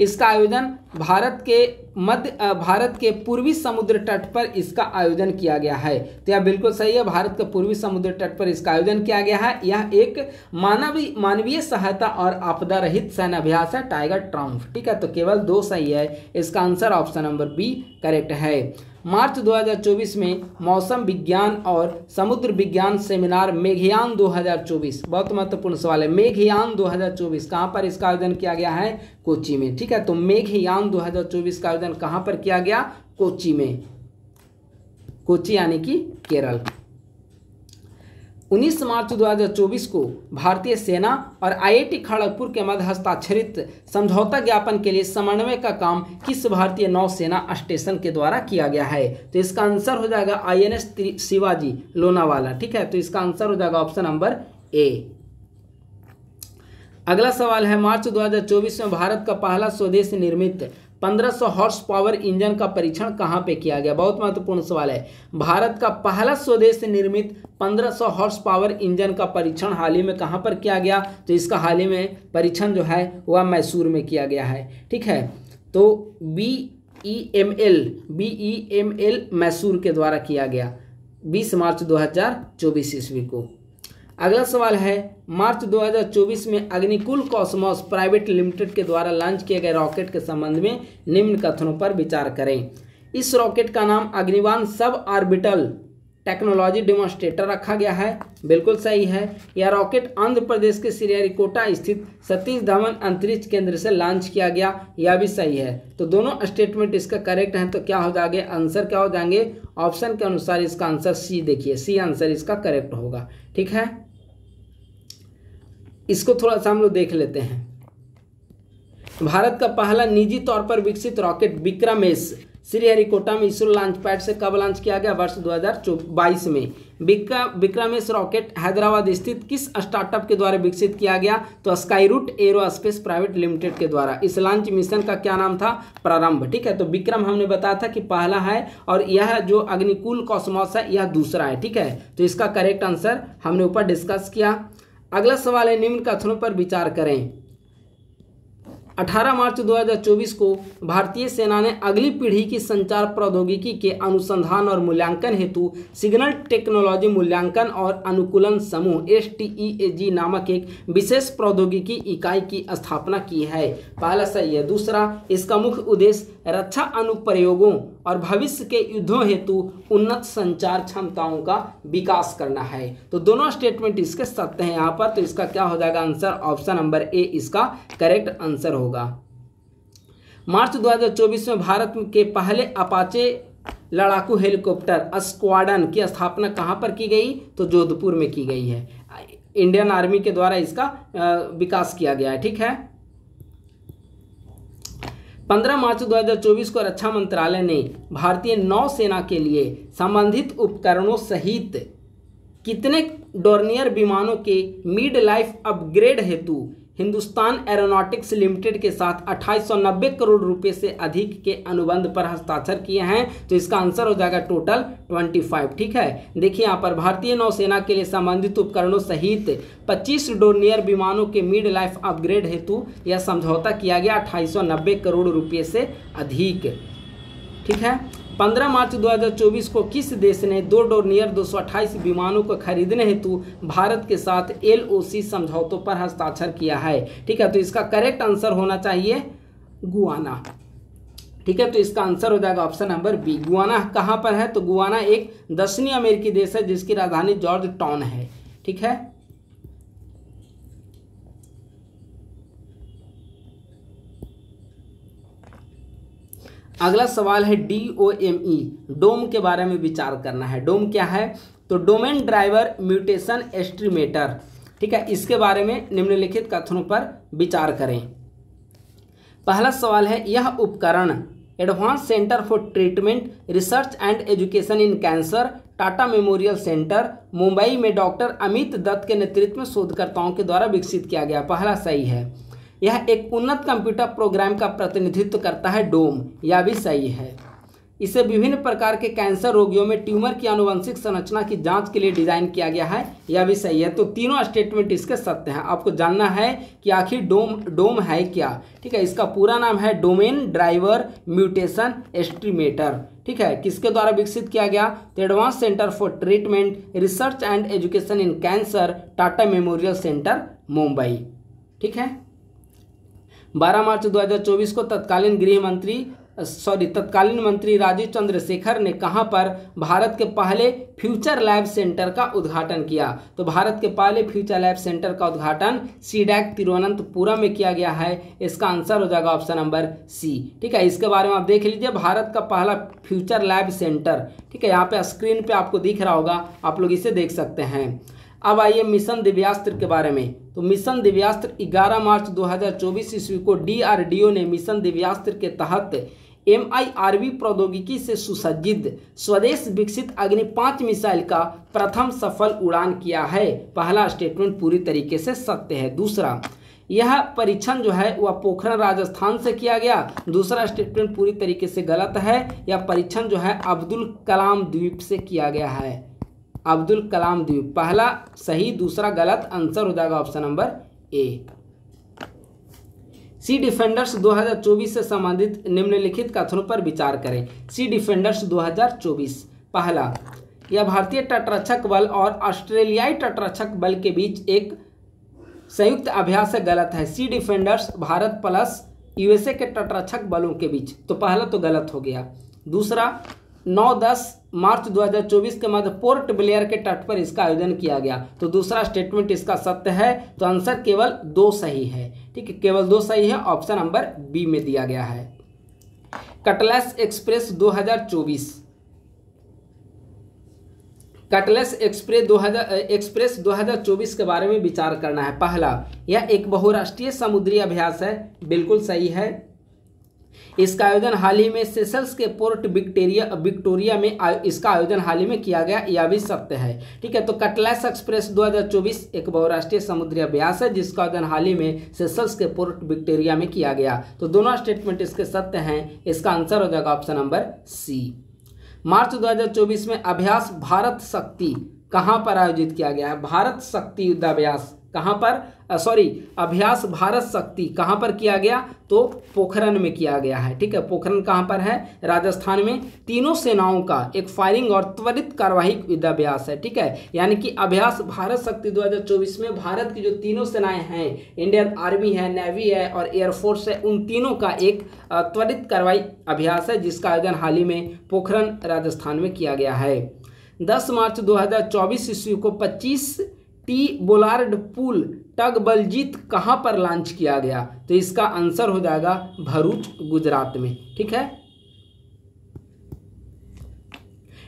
इसका आयोजन भारत के मध्य भारत के पूर्वी समुद्र तट पर इसका आयोजन किया गया है तो यह बिल्कुल सही है भारत के पूर्वी समुद्र तट पर इसका आयोजन किया गया है यह एक मानवीय मानवीय सहायता और आपदा रहित सैन्य अभ्यास है टाइगर ट्रम्फ ठीक है तो केवल दो सही है इसका answer option number B correct है मार्च 2024 में मौसम विज्ञान और समुद्र विज्ञान सेमिनार मेघयान 2024 बहुत महत्वपूर्ण सवाल है मेघयान 2024 कहाँ पर इसका आयोजन किया गया है कोची में ठीक है तो मेघयान 2024 का आयोजन कहाँ पर किया गया कोची में कोची यानी कि केरल 19 मार्च 2024 को भारतीय सेना और आईआईटी खड़गपुर के मध्य हस्ताक्षरित समझौता ज्ञापन के लिए समन्वय का काम किस भारतीय नौसेना स्टेशन के द्वारा किया गया है तो इसका आंसर हो जाएगा आईएनएस शिवाजी लोनावाला ठीक है तो इसका आंसर हो जाएगा ऑप्शन नंबर ए अगला सवाल है मार्च 2024 में भारत का पहला स्वदेश निर्मित 1500 हॉर्स पावर इंजन का परीक्षण कहाँ पे किया गया बहुत महत्वपूर्ण सवाल है भारत का पहला स्वदेश निर्मित 1500 हॉर्स पावर इंजन का परीक्षण हाल ही में कहाँ पर किया गया तो इसका हाल ही में परीक्षण जो है वह मैसूर में किया गया है ठीक है तो B E M L B E M L Mysore के द्वारा किया गया बीस मार्च दो चौबीस ईस्वी को अगला सवाल है मार्च 2024 में अग्निकुल कॉस्मोस प्राइवेट लिमिटेड के द्वारा लॉन्च किए गए रॉकेट के संबंध में निम्न कथनों पर विचार करें इस रॉकेट का नाम अग्निवान सब ऑर्बिटल टेक्नोलॉजी डेमोन्स्ट्रेटर रखा गया है बिल्कुल सही है यह रॉकेट आंध्र प्रदेश के श्रीहरिकोटा स्थित सतीश धवन अंतरिक्ष केंद्र से लॉन्च किया गया यह भी सही है तो दोनों स्टेटमेंट इसका करेक्ट है तो क्या हो जाएंगे आंसर क्या हो जाएंगे ऑप्शन के अनुसार इसका आंसर सी देखिए सी आंसर इसका करेक्ट होगा ठीक है इसको थोड़ा सा हम लोग देख लेते हैं भारत का पहला निजी तौर पर विकसित रॉकेट विक्रम एस श्रीहरिकोटा में इसरो लॉन्च पैड से कब लॉन्च किया गया वर्ष 2022 में विक्रम एस रॉकेट हैदराबाद स्थित किस स्टार्टअप के द्वारा विकसित किया गया तो स्काईरूट एरोस्पेस प्राइवेट लिमिटेड के द्वारा इस लॉन्च मिशन का क्या नाम था प्रारंभ ठीक है तो विक्रम हमने बताया था कि पहला है और यह जो अग्निकुल कॉस्मॉस है यह दूसरा है ठीक है तो इसका करेक्ट आंसर हमने ऊपर डिस्कस किया अगला सवाल है निम्न कथनों पर विचार करें 18 मार्च 2024 को भारतीय सेना ने अगली पीढ़ी की संचार प्रौद्योगिकी के अनुसंधान और मूल्यांकन हेतु सिग्नल टेक्नोलॉजी मूल्यांकन और अनुकूलन समूह एस टी नामक एक विशेष प्रौद्योगिकी इकाई की स्थापना की है पहला सही है दूसरा इसका मुख्य उद्देश्य रक्षा अनुप्रयोगों और भविष्य के युद्धों हेतु उन्नत संचार क्षमताओं का विकास करना है तो दोनों स्टेटमेंट इसके सत्य हैं यहाँ पर तो इसका क्या हो जाएगा आंसर ऑप्शन नंबर ए इसका करेक्ट आंसर होगा होगा मार्च 2024 में भारत के पहले अपाचे लड़ाकू हेलीकॉप्टर स्क्वाडन की स्थापना कहां पर की गई तो जोधपुर में की गई है इंडियन आर्मी के द्वारा इसका विकास किया गया है ठीक है 15 मार्च 2024 को रक्षा मंत्रालय ने भारतीय नौसेना के लिए संबंधित उपकरणों सहित कितने डोर्नियर विमानों के मिड लाइफ अपग्रेड हेतु हिंदुस्तान एरोनॉटिक्स लिमिटेड के साथ अट्ठाईस करोड़ रुपए से अधिक के अनुबंध पर हस्ताक्षर किए हैं तो इसका आंसर हो जाएगा टोटल 25 ठीक है देखिए यहाँ पर भारतीय नौसेना के लिए संबंधित उपकरणों सहित 25 डोनियर विमानों के मिड लाइफ अपग्रेड हेतु यह समझौता किया गया अट्ठाईस करोड़ रुपये से अधिक ठीक है 15 मार्च 2024 को किस देश ने दो डोरनियर 228 विमानों को खरीदने हेतु भारत के साथ एलओसी समझौतों पर हस्ताक्षर किया है ठीक है तो इसका करेक्ट आंसर होना चाहिए गुआना ठीक है तो इसका आंसर हो जाएगा ऑप्शन नंबर बी गुआना कहाँ पर है तो गुआना एक दक्षिणी अमेरिकी देश है जिसकी राजधानी जॉर्ज टाउन है ठीक है अगला सवाल है डी ओ एम ई डोम के बारे में विचार करना है डोम क्या है तो डोमेन ड्राइवर म्यूटेशन एस्ट्रीमेटर ठीक है इसके बारे में निम्नलिखित कथनों पर विचार करें पहला सवाल है यह उपकरण advance centre for treatment research and education in cancer Tata memorial centre Mumbai में डॉक्टर अमित दत्त के नेतृत्व में शोधकर्ताओं के द्वारा विकसित किया गया पहला सही है यह एक उन्नत कंप्यूटर प्रोग्राम का प्रतिनिधित्व करता है डोम यह भी सही है इसे विभिन्न प्रकार के कैंसर रोगियों में ट्यूमर की आनुवंशिक संरचना की जांच के लिए डिजाइन किया गया है यह भी सही है तो तीनों स्टेटमेंट इसके सत्य हैं आपको जानना है कि आखिर डोम डोम है क्या ठीक है इसका पूरा नाम है डोमेन ड्राइवर म्यूटेशन एस्ट्रीमेटर ठीक है किसके द्वारा विकसित किया गया तो advance centre for treatment research and education in cancer Tata memorial centre Mumbai ठीक है 12 मार्च 2024 को तत्कालीन गृह मंत्री सॉरी तत्कालीन मंत्री राजीव चंद्रशेखर ने कहाँ पर भारत के पहले फ्यूचर लैब सेंटर का उद्घाटन किया तो भारत के पहले फ्यूचर लैब सेंटर का उद्घाटन सीडैक तिरुवनंतपुरम में किया गया है इसका आंसर हो जाएगा ऑप्शन नंबर सी ठीक है इसके बारे में आप देख लीजिए भारत का पहला फ्यूचर लैब सेंटर ठीक है यहाँ पे स्क्रीन पर आपको दिख रहा होगा आप लोग इसे देख सकते हैं अब आइए मिशन दिव्यास्त्र के बारे में तो मिशन दिव्यास्त्र 11 मार्च 2024 ईस्वी को डीआरडीओ ने मिशन दिव्यास्त्र के तहत एम प्रौद्योगिकी से सुसज्जित स्वदेश विकसित अग्नि पाँच मिसाइल का प्रथम सफल उड़ान किया है पहला स्टेटमेंट पूरी तरीके से सत्य है दूसरा यह परीक्षण जो है वह पोखरण राजस्थान से किया गया दूसरा स्टेटमेंट पूरी तरीके से गलत है यह परीक्षण जो है अब्दुल कलाम द्वीप से किया गया है अब्दुल कलाम द्वीप पहला सही दूसरा गलत आंसर हो जाएगा option number A sea defenders 2024 से संबंधित निम्नलिखित कथनों पर विचार करें सी डिफेंडर्स 2024 पहला यह भारतीय तटरक्षक बल और ऑस्ट्रेलियाई तटरक्षक बल के बीच एक संयुक्त अभ्यास गलत है sea defenders Bharat plus USA के तटरक्षक बलों के बीच तो पहला तो गलत हो गया दूसरा नौ दस मार्च 2024 के मध्य पोर्ट ब्लेयर के तट पर इसका आयोजन किया गया तो दूसरा स्टेटमेंट इसका सत्य है तो आंसर केवल दो सही है ठीक है केवल दो सही है ऑप्शन नंबर बी में दिया गया है cutlass express 2024 cutlass express 2000 express 2024 के बारे में विचार करना है पहला यह एक बहुराष्ट्रीय समुद्री अभ्यास है बिल्कुल सही है इसका आयोजन हाल ही में सेसल्स के पोर्ट विक्टोरिया विक्टोरिया में आ, इसका आयोजन हाल ही में किया गया यह भी सत्य है ठीक है तो कटलैस एक्सप्रेस 2024 एक बहुराष्ट्रीय समुद्री अभ्यास है जिसका आयोजन हाल ही में सेसल्स के पोर्ट विक्टोरिया में किया गया तो दोनों स्टेटमेंट इसके सत्य हैं इसका आंसर हो जाएगा ऑप्शन नंबर सी मार्च 2024 में अभ्यास भारत शक्ति कहाँ पर आयोजित किया गया है भारत शक्ति युद्धाभ्यास कहाँ पर सॉरी अभ्यास भारत शक्ति कहाँ पर किया गया तो पोखरन में किया गया है ठीक है पोखरन कहाँ पर है राजस्थान में तीनों सेनाओं का एक फायरिंग और त्वरित कार्रवाई युद्धाभ्यास है ठीक है यानी कि अभ्यास भारत शक्ति 2024 में भारत की जो तीनों सेनाएं हैं इंडियन आर्मी है नेवी है और एयरफोर्स है उन तीनों का एक त्वरित कार्रवाई अभ्यास है जिसका आयोजन हाल ही में पोखरन राजस्थान में किया गया है दस मार्च 2024 ईस्वी को पच्चीस T bollard pull tug Baljeet कहाँ पर लॉन्च किया गया तो इसका आंसर हो जाएगा भरूच गुजरात में ठीक है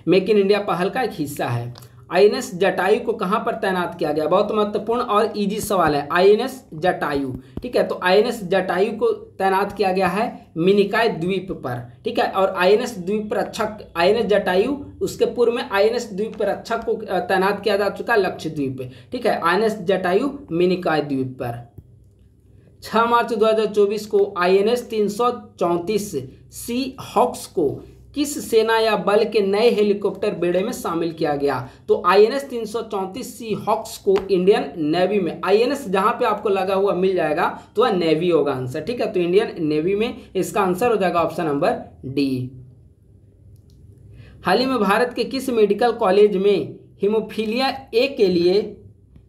मेक इन इंडिया पहल का एक हिस्सा है आईएनएस जटायु को कहाँ पर तैनात किया गया बहुत महत्वपूर्ण और इजी सवाल है आईएनएस जटायु ठीक है तो आईएनएस जटायु को तैनात किया गया है मिनिकाय द्वीप पर ठीक है और आईएनएस द्वीप रक्षक अच्छा, आईएनएस जटायु उसके पूर्व में आईएनएस द्वीप रक्षक अच्छा को तैनात किया जा चुका है लक्षद्वीप ठीक है आई जटायु मिनिकाय द्वीप पर छह मार्च चौबीस को आई सौ 334 सी हॉक्स को किस सेना या बल के नए हेलीकॉप्टर बेड़े में शामिल किया गया तो आईएनएस 334 सी हॉक्स को इंडियन नेवी में आईएनएस जहां पे आपको लगा हुआ मिल जाएगा तो वह नेवी होगा आंसर ठीक है तो इंडियन नेवी में इसका आंसर हो जाएगा ऑप्शन नंबर डी हाल ही में भारत के किस मेडिकल कॉलेज में हिमोफीलिया ए के लिए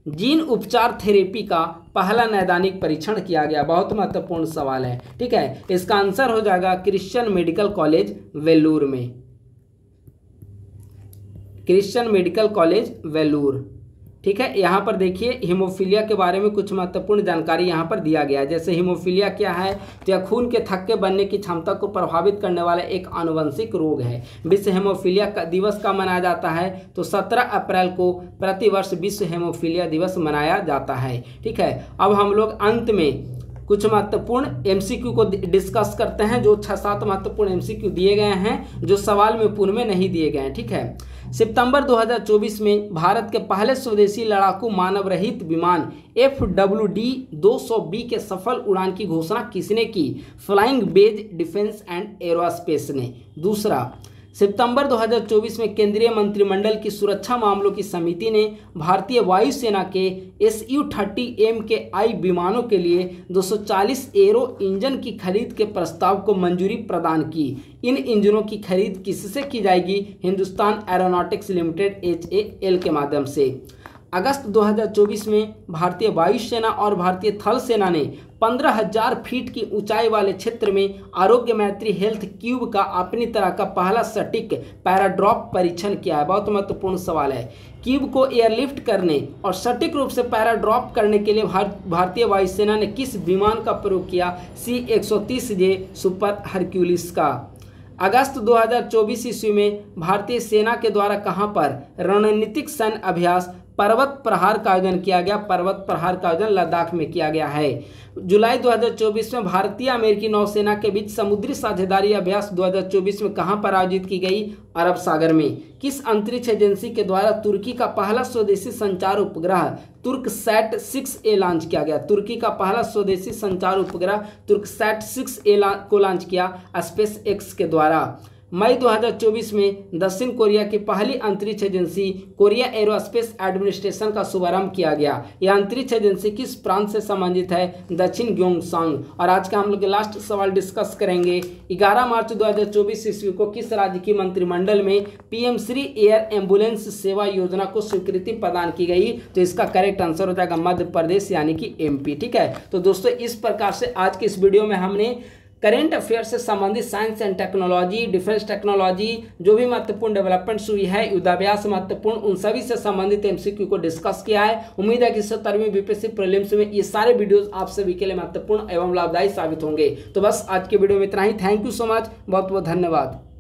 जीन उपचार थेरेपी का पहला नैदानिक परीक्षण किया गया बहुत महत्वपूर्ण सवाल है ठीक है इसका आंसर हो जाएगा क्रिश्चियन मेडिकल कॉलेज वेलूर में क्रिश्चियन मेडिकल कॉलेज वेलूर ठीक है यहाँ पर देखिए हीमोफीलिया के बारे में कुछ महत्वपूर्ण जानकारी यहाँ पर दिया गया है जैसे हीमोफीलिया क्या है तो यह खून के थक्के बनने की क्षमता को प्रभावित करने वाला एक आनुवंशिक रोग है विश्व हेमोफीलिया का दिवस का मनाया जाता है तो 17 अप्रैल को प्रतिवर्ष विश्व हेमोफीलिया दिवस मनाया जाता है ठीक है अब हम लोग अंत में कुछ महत्वपूर्ण एम को डिस्कस करते हैं जो छः सात महत्वपूर्ण एम दिए गए हैं जो सवाल में पूर्व में नहीं दिए गए हैं ठीक है सितंबर 2024 में भारत के पहले स्वदेशी लड़ाकू मानव रहित विमान एफ डब्ल्यू डी दो के सफल उड़ान की घोषणा किसने की flying wedge defence and aerospace ने दूसरा सितंबर 2024 में केंद्रीय मंत्रिमंडल की सुरक्षा मामलों की समिति ने भारतीय वायुसेना के एस यू थर्टी एम के आई विमानों के लिए 240 एरो इंजन की खरीद के प्रस्ताव को मंजूरी प्रदान की इन इंजनों की खरीद किससे की जाएगी हिंदुस्तान एरोनॉटिक्स लिमिटेड एच के माध्यम से अगस्त 2024 में भारतीय वायुसेना और भारतीय थल सेना ने 15,000 फीट की ऊंचाई वाले क्षेत्र में आरोग्य मैत्री हेल्थ क्यूब का अपनी तरह का पहला सटीक पैराड्रॉप परीक्षण किया है बहुत महत्वपूर्ण सवाल है क्यूब को एयरलिफ्ट करने और सटीक रूप से पैराड्रॉप करने के लिए भार, भारतीय वायुसेना ने किस विमान का प्रयोग किया सी एक जे सुपर हरक्यूलिस का अगस्त 2024 ईस्वी में भारतीय सेना के द्वारा कहां पर रणनीतिक सैन्य अभ्यास पर्वत प्रहार का आयोजन किया गया पर्वत प्रहार का आयोजन लद्दाख में किया गया है जुलाई 2024 में भारतीय अमेरिकी नौसेना के बीच समुद्री साझेदारी अभ्यास 2024 में कहां पर आयोजित की गई अरब सागर में किस अंतरिक्ष एजेंसी के द्वारा तुर्की का पहला स्वदेशी संचार उपग्रह तुर्क सैट सिक्स ए लॉन्च किया गया तुर्की का पहला स्वदेशी संचार उपग्रह तुर्क सैट सिक्स ए को लॉन्च किया स्पेस एक्स के द्वारा मई 2024 में दक्षिण कोरिया की पहली अंतरिक्ष एजेंसी कोरिया एरोस्पेस एडमिनिस्ट्रेशन का शुभारंभ किया गया यह अंतरिक्ष एजेंसी किस प्रांत से संबंधित है दक्षिण ग्योंगसांग और आज का हम लोग लास्ट सवाल डिस्कस करेंगे 11 मार्च 2024 ईस्वी को किस राज्य की मंत्रिमंडल में पीएम श्री एयर एम्बुलेंस सेवा योजना को स्वीकृति प्रदान की गई तो इसका करेक्ट आंसर हो जाएगा मध्य प्रदेश यानी कि एम ठीक है तो दोस्तों इस प्रकार से आज के इस वीडियो में हमने करेंट अफेयर से संबंधित science and technology defence technology जो भी महत्वपूर्ण डेवलपमेंट्स हुई है युद्धाभ्यास महत्वपूर्ण उन सभी से संबंधित एमसीक्यू को डिस्कस किया है उम्मीद है कि सत्तरवीं बीपीएससी प्रीलिम्स में ये सारे वीडियोस आप सभी के लिए महत्वपूर्ण एवं लाभदायी साबित होंगे तो बस आज के वीडियो में इतना ही थैंक यू सो मच बहुत बहुत धन्यवाद